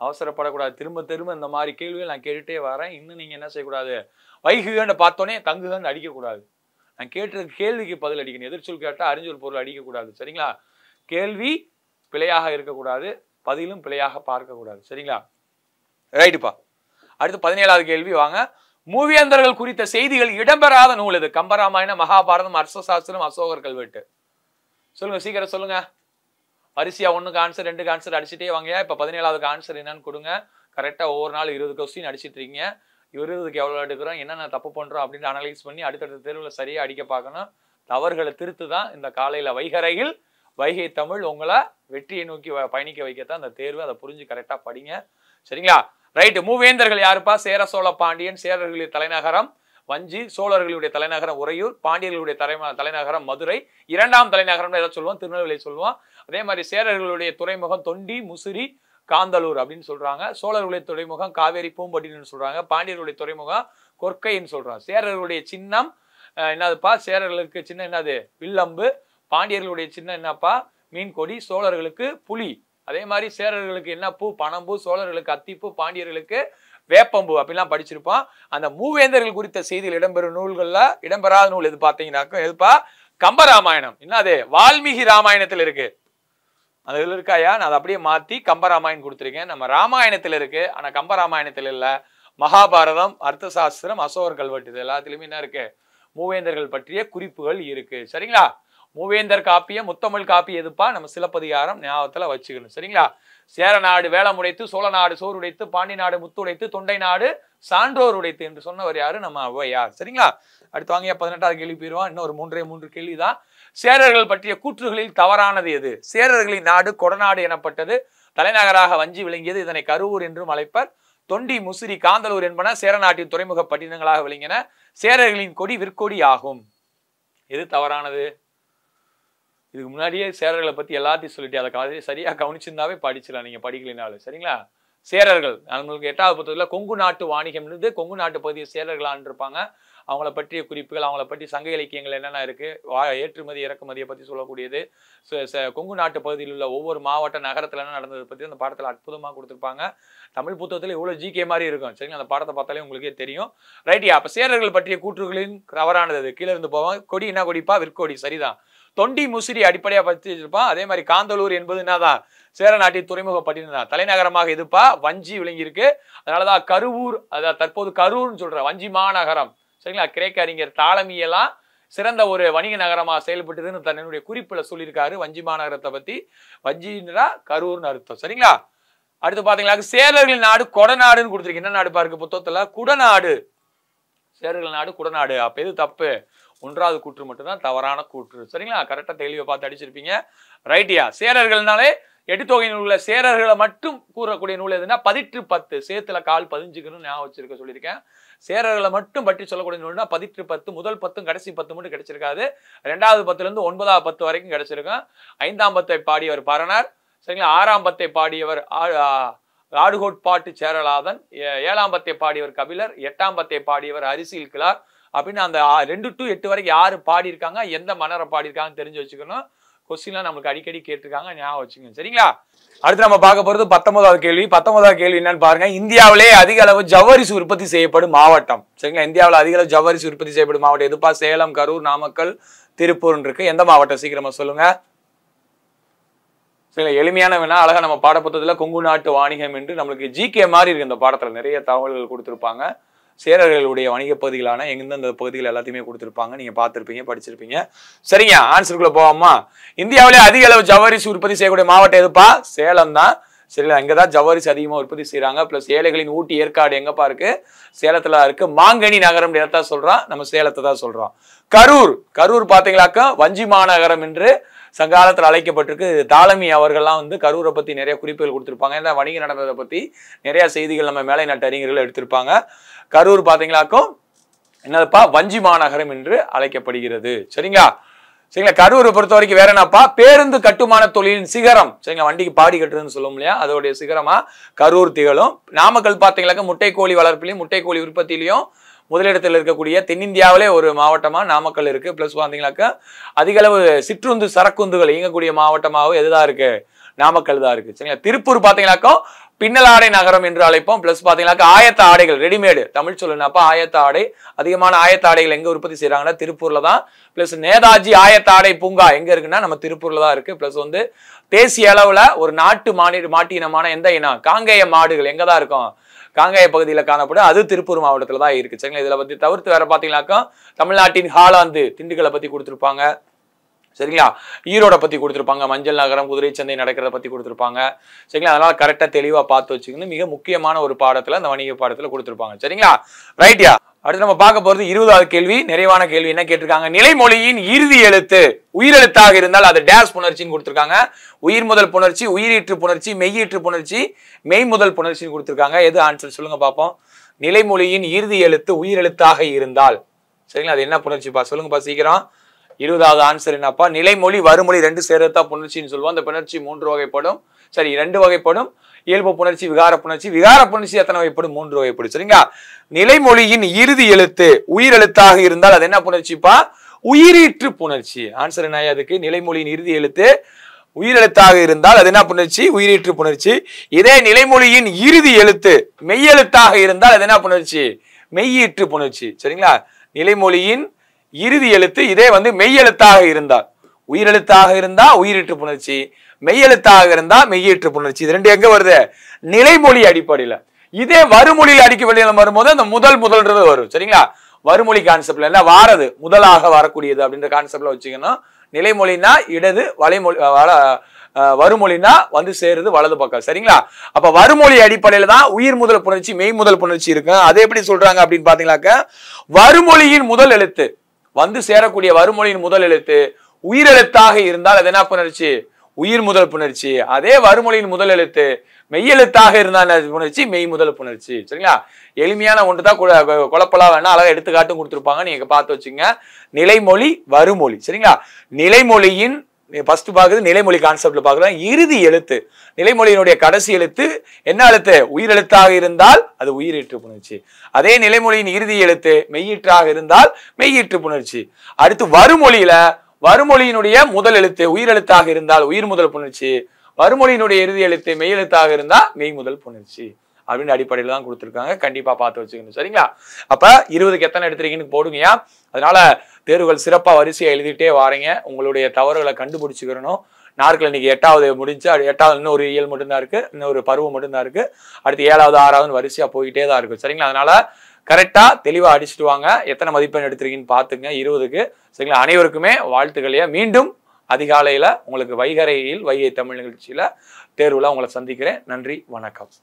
அவசரப்படக்கூடாது திரும்ப திரும்ப இந்த மாதிரி கேள்விகள் நான் கேட்டுகிட்டே வரேன் இன்னும் நீங்கள் என்ன செய்யக்கூடாது வைகுகன்னு பார்த்தோன்னே தங்குகன்னு அடிக்கக்கூடாது நான் கேட்டு கேள்விக்கு பதில் அடிக்கணும் எதிர்ச்சொல் கேட்டால் அறிஞ்சொல் பொருள் அடிக்கக்கூடாது சரிங்களா கேள்வி பிழையாக இருக்கக்கூடாது பதிலும் பிழையாக பார்க்கக்கூடாது சரிங்களா ரைட்டுப்பா அடுத்து பதினேழாவது கேள்வி வாங்க மூவியந்தர்கள் குறித்த செய்திகள் இடம்பெறாத நூல் இது கம்பராமாயணம் மகாபாரதம் அர்ஷசாஸ்திரம் அசோகர் கல்வெட்டு சொல்லுங்க சீக்கிரம் சொல்லுங்க அரிசியா ஒன்றுக்கு ஆன்சர் ரெண்டுக்கு ஆன்சர் அடிச்சுட்டே வாங்க இப்போ பதினேழாவது ஆன்சர் என்னன்னு கொடுங்க கரெக்டாக ஒவ்வொரு நாள் இருபது கொஸ்டின் அடிச்சுட்டு இருக்கீங்க இருபதுக்கு எவ்வளோ எடுக்கிறோம் என்னென்ன தப்பு பண்ணுறோம் அப்படின்னு அனலைஸ் பண்ணி அடுத்தடுத்த தெருவில் சரியாக அடிக்க பார்க்கணும் தவறுகளை திருத்து தான் இந்த காலையில் வைகரையில் வைகை தமிழ் உங்களை வெற்றியை நோக்கி பயணிக்க வைக்கத்தான் அந்த தேர்வு அதை புரிஞ்சு கரெக்டாக படிங்க சரிங்களா ரைட்டு மூவேந்தர்கள் யாருப்பா சேர சோழ பாண்டியன் சேரர்களின் தலைநகரம் வஞ்சி சோழர்களுடைய தலைநகரம் உறையூர் பாண்டியர்களுடைய தலை தலைநகரம் மதுரை இரண்டாம் தலைநகரம் எதை சொல்லுவோம் திருநெல்வேலி சொல்லுவோம் அதே மாதிரி சேரர்களுடைய துறைமுகம் தொண்டி முசிறி காந்தலூர் அப்படின்னு சொல்றாங்க சோழர்களுடைய துறைமுகம் காவேரி பூம்பட்டின்னு சொல்றாங்க பாண்டியர்களுடைய துறைமுகம் கொற்கைன்னு சொல்றாங்க சேரர்களுடைய சின்னம் என்னதுப்பா சேரர்களுக்கு சின்ன என்னது வில்லம்பு பாண்டியர்களுடைய சின்ன என்னப்பா மீன் கொடி சோழர்களுக்கு புலி அதே மாதிரி சேரர்களுக்கு என்ன பூ பணம்பூ சோழர்களுக்கு அத்திப்பூ பாண்டியர்களுக்கு வேப்பம்பு அப்படிலாம் படிச்சிருப்போம் அந்த மூவேந்தர்கள் குறித்த செய்திகள் இடம்பெறும் நூல்களில் இடம்பெறாத நூல் எது பார்த்தீங்கன்னாக்கும் எதுப்பா கம்பராமாயணம் என்ன அது வால்மீகி ராமாயணத்தில் இருக்கு அந்த இதில் இருக்காயா நான் அதை அப்படியே மாற்றி கம்பராமாயணம் கொடுத்துருக்கேன் நம்ம ராமாயணத்தில் இருக்கு ஆனால் கம்பராமாயணத்தில் இல்லை மகாபாரதம் அர்த்த சாஸ்திரம் அசோகர் கல்வெட்டு இது எல்லாத்துலேயுமே என்ன இருக்கு மூவேந்தர்கள் பற்றிய குறிப்புகள் இருக்கு சரிங்களா மூவேந்தர் காப்பியம் முத்தமிழ் காப்பி எதுப்பா நம்ம சிலப்பதிகாரம் ஞாபகத்தில் வச்சுக்கணும் சரிங்களா சேர நாடு வேளமுடைத்து சோழ நாடு சோறுடைத்து பாண்டி நாடு முத்துடைத்து தொண்டை நாடு சான்றோர் உடைத்து என்று சொன்னவர் யாரு நம்ம ஔவையார் சரிங்களா அடுத்து வாங்கிய பதினெட்டாவது கேள்வி போயிடுவான் இன்னும் ஒரு மூன்றே மூன்று கேள்விதான் சேரர்கள் பற்றிய கூற்றுகளில் தவறானது எது சேரர்களின் நாடு கொடநாடு எனப்பட்டது தலைநகராக வஞ்சி விளங்கியது இதனை கருவூர் என்றும் அழைப்பர் தொண்டி முசிறி காந்தலூர் என்பன சேரநாட்டின் துறைமுக பட்டினங்களாக விளங்கின சேரர்களின் கொடி விற்கொடி ஆகும் எது தவறானது இதுக்கு முன்னாடியே சேரர்களை பற்றி எல்லாத்தையும் சொல்லிட்டு அதை கதை சரியாக கவனிச்சிருந்தாவே படிச்சிடலாம் நீங்கள் படிக்கலைனாலும் சரிங்களா சேரர்கள் நம்மளுக்கு எட்டாவது புத்தகத்தில் கொங்கு நாட்டு வாணிகம்ன்றது கொங்கு நாட்டு பகுதியை சேரர்களான் இருப்பாங்க அவங்கள பற்றிய குறிப்புகள் அவங்கள பற்றி சங்க இலக்கியங்கள் என்னென்ன இருக்குது ஏற்றுமதி இறக்குமதியை பற்றி சொல்லக்கூடியது கொங்கு நாட்டு பகுதியில் உள்ள ஒவ்வொரு மாவட்ட நகரத்தில் என்ன நடந்ததை பற்றி அந்த பாடத்தில் அற்புதமாக கொடுத்துருப்பாங்க தமிழ் புத்தகத்தில் இவ்வளோ ஜிகே மாதிரி இருக்கும் சரிங்களா அந்த பாடத்தை பார்த்தாலே உங்களுக்கே தெரியும் ரைட்டியா அப்போ சேரர்கள் பற்றிய கூற்றுகளின் தவறானது கீழே இருந்து போவோம் கொடி என்ன கொடிப்பா விற்கொடி சரிதான் தொண்டி முசிறி அடிப்படையாக வச்சிருப்பான் அதே மாதிரி காந்தலூர் என்பது என்னதான் சேர நாட்டின் துறைமுகப்பட்டினம் தலைநகரமாக இதுப்பா வஞ்சி விளங்கியிருக்கு அதனாலதான் கருவூர் அதான் தற்போது கரூர்னு சொல்ற வஞ்சி மாநகரம் சரிங்களா கிரேக்க அறிஞர் தாளமியெல்லாம் சிறந்த ஒரு வணிக நகரமாக செயல்பட்டதுன்னு தன்னுடைய குறிப்பில் சொல்லியிருக்காரு வஞ்சி மாநகரத்தை பற்றி வஞ்சின்றா கரூர்னு அர்த்தம் சரிங்களா அடுத்து பார்த்தீங்களா சேரர்களின் நாடு கொடநாடுன்னு கொடுத்துருக்கு என்ன நாடு பாருக்கு புத்தகத்தில் குடநாடு சேரர்கள் நாடு குடநாடு அப்போ எது தப்பு ஒன்றாவது கூற்று மட்டும்தான் தவறான கூற்று சரிங்களா கரெக்டாக தெளிவை பார்த்து அடிச்சிருப்பீங்க ரைட்டியா சேரர்கள்னாலே எட்டுத்தொகை நூலில் சேரர்களை மட்டும் கூறக்கூடிய நூல் எதுனா பதிற்று பத்து சேத்துல கால் பதிஞ்சுக்கணும்னு ஞாபகம் வச்சிருக்க சொல்லியிருக்கேன் சேரர்களை மட்டும் பற்றி சொல்லக்கூடிய நூல்னா பதிற்று பத்து முதல் பத்தும் கடைசி பத்து மட்டும் கிடைச்சிருக்காது ரெண்டாவது பத்துலேருந்து ஒன்பதாவது பத்து வரைக்கும் கிடைச்சிருக்கும் ஐந்தாம் பத்தை பாடியவர் பரணர் சரிங்களா ஆறாம் பத்தை பாடியவர் ஆடுகோட்பாட்டு சேரலாதன் ஏழாம் பத்தை பாடியவர் கபிலர் எட்டாம் பத்தை பாடியவர் அரிசியில் கிளார் அப்படின்னு அந்த ரெண்டு டு எட்டு வரைக்கும் யார் பாடியிருக்காங்க எந்த மன்னரை பாடியிருக்காங்க தெரிஞ்சு வச்சுக்கணும் கொஸ்டின்லாம் நம்மளுக்கு அடிக்கடி கேட்டிருக்காங்க ஞாபகம் வச்சுக்கோங்க சரிங்களா அடுத்து நம்ம பார்க்க போகிறது பத்தொன்பதாவது கேள்வி பத்தொன்பதாவது கேள்வி என்னன்னு பாருங்க இந்தியாவிலே அதிக அளவு ஜவ்வரிசி உற்பத்தி செய்யப்படும் மாவட்டம் சரிங்களா இந்தியாவில் அதிக அளவு ஜவ்வரிசி உற்பத்தி செய்யப்படும் மாவட்டம் எதுப்பா சேலம் கரூர் நாமக்கல் திருப்பூர்னு இருக்கு எந்த மாவட்டம் சீக்கிரமா சொல்லுங்க சரிங்களா எளிமையான வேணா அழகாக நம்ம பாடப்புத்தகத்தில் கொங்கு நாட்டு வாணிகம் என்று நம்மளுக்கு ஜிகே மாதிரி இருக்கு இந்த பாடத்தில் நிறைய தகவல்கள் கொடுத்துருப்பாங்க சேரர்களுடைய வணிக பகுதிகளான எந்தெந்த பகுதிகள் எல்லாத்தையுமே கொடுத்துருப்பாங்க நீங்க பார்த்துருப்பீங்க படிச்சிருப்பீங்க சரிங்க ஆன்சருக்குள்ள போவாமா இந்தியாவிலே அதிக அளவு ஜவரிசி உற்பத்தி செய்யக்கூடிய மாவட்டம் எதுப்பா சேலம் தான் சரிங்களா அங்கே தான் ஜவரிசி அதிகமாக உற்பத்தி செய்கிறாங்க பிளஸ் ஏழைகளின் ஊட்டி ஏற்காடு எங்கப்பா இருக்கு சேலத்துல இருக்கு மாங்கனி நகரம் இடத்தா சொல்றோம் நம்ம சேலத்தை தான் சொல்றோம் கரூர் கரூர் பார்த்தீங்களாக்கா வஞ்சி மாநகரம் என்று சங்காலத்தில் அழைக்கப்பட்டிருக்கு தாலமி அவர்கள்லாம் வந்து கரூரை பத்தி நிறைய குறிப்புகள் கொடுத்துருப்பாங்க ஏன்னா வணிக நடந்ததை பற்றி நிறைய செய்திகள் நம்ம மேலை நாட்டு அறிஞர்கள் எடுத்திருப்பாங்க கரூர் பார்த்தீங்களாக்கும் என்னதுப்பா வஞ்சி மாநகரம் என்று அழைக்கப்படுகிறது சரிங்களா சரிங்களா கரூரை பொறுத்த வரைக்கும் வேற என்னப்பா பேருந்து கட்டுமான தொழிலின் சிகரம் சரிங்களா வண்டிக்கு பாடி கட்டுறதுன்னு சொல்லும் இல்லையா அதோடைய சிகரமா கரூர் திகழும் நாமக்கல் பார்த்தீங்களாக்க முட்டைக்கோழி வளர்ப்பிலையும் முட்டைக்கோழி உற்பத்தியிலையும் முதலிடத்தில் இருக்கக்கூடிய தென்னிந்தியாவிலே ஒரு மாவட்டமாக நாமக்கல் இருக்குது ப்ளஸ் பார்த்தீங்கன்னாக்கா அதிகளவு சிற்றுந்து சரக்குந்துகள் இயங்கக்கூடிய மாவட்டமாகவும் எதுதான் இருக்குது நாமக்கல் தான் இருக்குது சரிங்களா திருப்பூர் பார்த்தீங்கன்னாக்கா பின்னலாடை நகரம் என்று அழைப்போம் பிளஸ் பாத்தீங்கன்னாக்கா ஆயத்த ஆடைகள் ரெடிமேடு தமிழ் சொல்லுனாப்பா ஆயத்த ஆடை அதிகமான ஆயத்த ஆடைகள் எங்க உற்பத்தி செய்யறாங்கன்னா திருப்பூர்ல தான் பிளஸ் நேதாஜி ஆயத்த ஆடை பூங்கா எங்க இருக்குன்னா நம்ம திருப்பூர்ல தான் இருக்கு பிளஸ் வந்து தேசிய அளவுல ஒரு நாட்டு மாநில மாட்டு இனமான எந்த இனம் காங்கேய மாடுகள் எங்க தான் இருக்கும் காங்கேய பகுதியில் காணப்படும் அது திருப்பூர் மாவட்டத்தில் தான் இருக்கு சரிங்களா இதில் பற்றி தவிர்த்து வேற பார்த்தீங்கன்னாக்கா தமிழ்நாட்டின் ஹாலாந்து திண்டுக்கலை பற்றி கொடுத்துருப்பாங்க சரிங்களா ஈரோடை பற்றி கொடுத்துருப்பாங்க மஞ்சள் நகரம் குதிரை சந்தை நடக்கிறத பற்றி கொடுத்துருப்பாங்க சரிங்களா அதனால் கரெக்டாக தெளிவாக பார்த்து வச்சுக்கணும் மிக முக்கியமான ஒரு பாடத்தில் அந்த வணிக பாடத்தில் கொடுத்துருப்பாங்க சரிங்களா ரைட்டியா அடுத்து நம்ம பார்க்க போகிறது இருபதாவது கேள்வி நிறைவான கேள்வி என்ன கேட்டிருக்காங்க நிலைமொழியின் இறுதி எழுத்து உயிரெழுத்தாக இருந்தால் அது டேஸ் புணர்ச்சின்னு கொடுத்துருக்காங்க உயிர் முதல் புணர்ச்சி உயிரீற்று புணர்ச்சி மெய்யீற்று புணர்ச்சி மெய் முதல் புணர்ச்சின்னு கொடுத்துருக்காங்க எது ஆன்சர் சொல்லுங்க பார்ப்போம் நிலைமொழியின் இறுதி எழுத்து உயிரெழுத்தாக இருந்தால் சரிங்களா அது என்ன புணர்ச்சிப்பா சொல்லுங்கப்பா சீக்கிரம் இருபதாவது ஆன்சர் என்னப்பா நிலைமொழி வறுமொழி ரெண்டு சேர்த்தா புணர்ச்சின்னு சொல்லுவோம் அந்த புணர்ச்சி மூன்று வகைப்படும் சரி ரெண்டு வகைப்படும் இயல்பு புணர்ச்சி விகார புணர்ச்சி விகார புணர்ச்சி எத்தனை வகைப்படும் மூன்று வகைப்படும் சரிங்களா நிலைமொழியின் இறுதி எழுத்து உயிர் எழுத்தாக இருந்தால் அது என்ன புணர்ச்சிப்பா உயிரீற்று புணர்ச்சி ஆன்சர் என்ன அதுக்கு நிலைமொழியின் இறுதி எழுத்து உயிரெழுத்தாக இருந்தால் அது என்ன புணர்ச்சி உயிரீற்று புணர்ச்சி இதே நிலைமொழியின் இறுதி எழுத்து மெய்யெழுத்தாக இருந்தால் அது என்ன புணர்ச்சி மெய்யீற்று புணர்ச்சி சரிங்களா நிலைமொழியின் இறுதி எழுத்து இதே வந்து மெய்யெழுத்தாக இருந்தால் உயிரெழுத்தாக இருந்தா உயிரிட்டு புணர்ச்சி மெய்யெழுத்தாக இருந்தா மெய்யீற்று புணர்ச்சி இது ரெண்டு எங்க வருது நிலைமொழி அடிப்படையில் இதே வறுமொழியில் அடிக்க வெளியில வரும்போது அந்த முதல் முதல்ன்றது வரும் சரிங்களா வருமொழி கான்செப்ட்ல என்ன வாரது முதலாக வரக்கூடியது அப்படின்ற கான்செப்ட்ல வச்சுக்கணும் நிலைமொழினா இடது வலைமொழி வள வறுமொழினா வந்து சேருது வலது பக்கம் சரிங்களா அப்ப வறுமொழி அடிப்படையில தான் உயிர் முதல் புணர்ச்சி மெய் முதல் புணர்ச்சி இருக்கும் அதை எப்படி சொல்றாங்க அப்படின்னு பாத்தீங்களாக்க வறுமொழியின் முதல் எழுத்து வந்து சேரக்கூடிய வருமொழியின் முதல் எழுத்து உயிரெழுத்தாக இருந்தால் அது என்ன புணர்ச்சி உயிர் முதல் புணர்ச்சி அதே வறுமொழியின் முதல் எழுத்து மெய்யெழுத்தாக இருந்தால் புணர்ச்சி மெய் முதல் புணர்ச்சி சரிங்களா எளிமையான ஒன்று தான் குழப்பலாம் வேணா அழகாக எடுத்துக்காட்டும் கொடுத்துருப்பாங்க நீங்கள் பார்த்து வச்சுங்க நிலைமொழி வறுமொழி சரிங்களா நிலைமொழியின் ஃபஸ்ட்டு பார்க்குறது நிலைமொழி கான்செப்டில் பார்க்குறோம் இறுதி எழுத்து நிலைமொழியினுடைய கடைசி எழுத்து என்ன எழுத்து உயிரெழுத்தாக இருந்தால் அது உயிரீற்று புணர்ச்சி அதே நிலைமொழியின் இறுதி எழுத்து மெய்யிற்றாக இருந்தால் மெய்யீற்று புணர்ச்சி அடுத்து வறுமொழியில் வறுமொழியினுடைய முதல் எழுத்து உயிரெழுத்தாக இருந்தால் உயிர் முதல் புணர்ச்சி வறுமொழியினுடைய இறுதி எழுத்து மெய் எழுத்தாக இருந்தால் மெய் முதல் புணர்ச்சி அப்படின்னு அடிப்படையில் தான் கொடுத்துருக்காங்க கண்டிப்பாக பார்த்து வச்சுக்கணும் சரிங்களா அப்போ இருபதுக்கு எத்தனை எடுத்துருக்கீங்கன்னு போடுங்கயா அதனால தேர்வுகள் சிறப்பாக வரிசையை எழுதிட்டே வாரீங்க உங்களுடைய தவறுகளை கண்டுபிடிச்சிக்கிறணும் நாற்கில் இன்னைக்கு எட்டாவது முடிஞ்சு எட்டாவது இன்னும் ஒரு இயல் மட்டும்தான் இருக்குது இன்னொரு பருவம் மட்டும்தான் இருக்குது அடுத்து ஏழாவது ஆறாவது வரிசையாக போயிட்டே தான் இருக்கும் சரிங்களா அதனால் கரெக்டாக தெளிவாக அடிச்சுட்டு வாங்க எத்தனை மதிப்பெண் எடுத்துருக்கீங்கன்னு பார்த்துங்க இருபதுக்கு சரிங்களா அனைவருக்குமே வாழ்த்துக்களையே மீண்டும் அதிகாலையில் உங்களுக்கு வைகரையில் வைகை தமிழ் நிகழ்ச்சியில் தேர்வில் உங்களை சந்திக்கிறேன் நன்றி வணக்கம்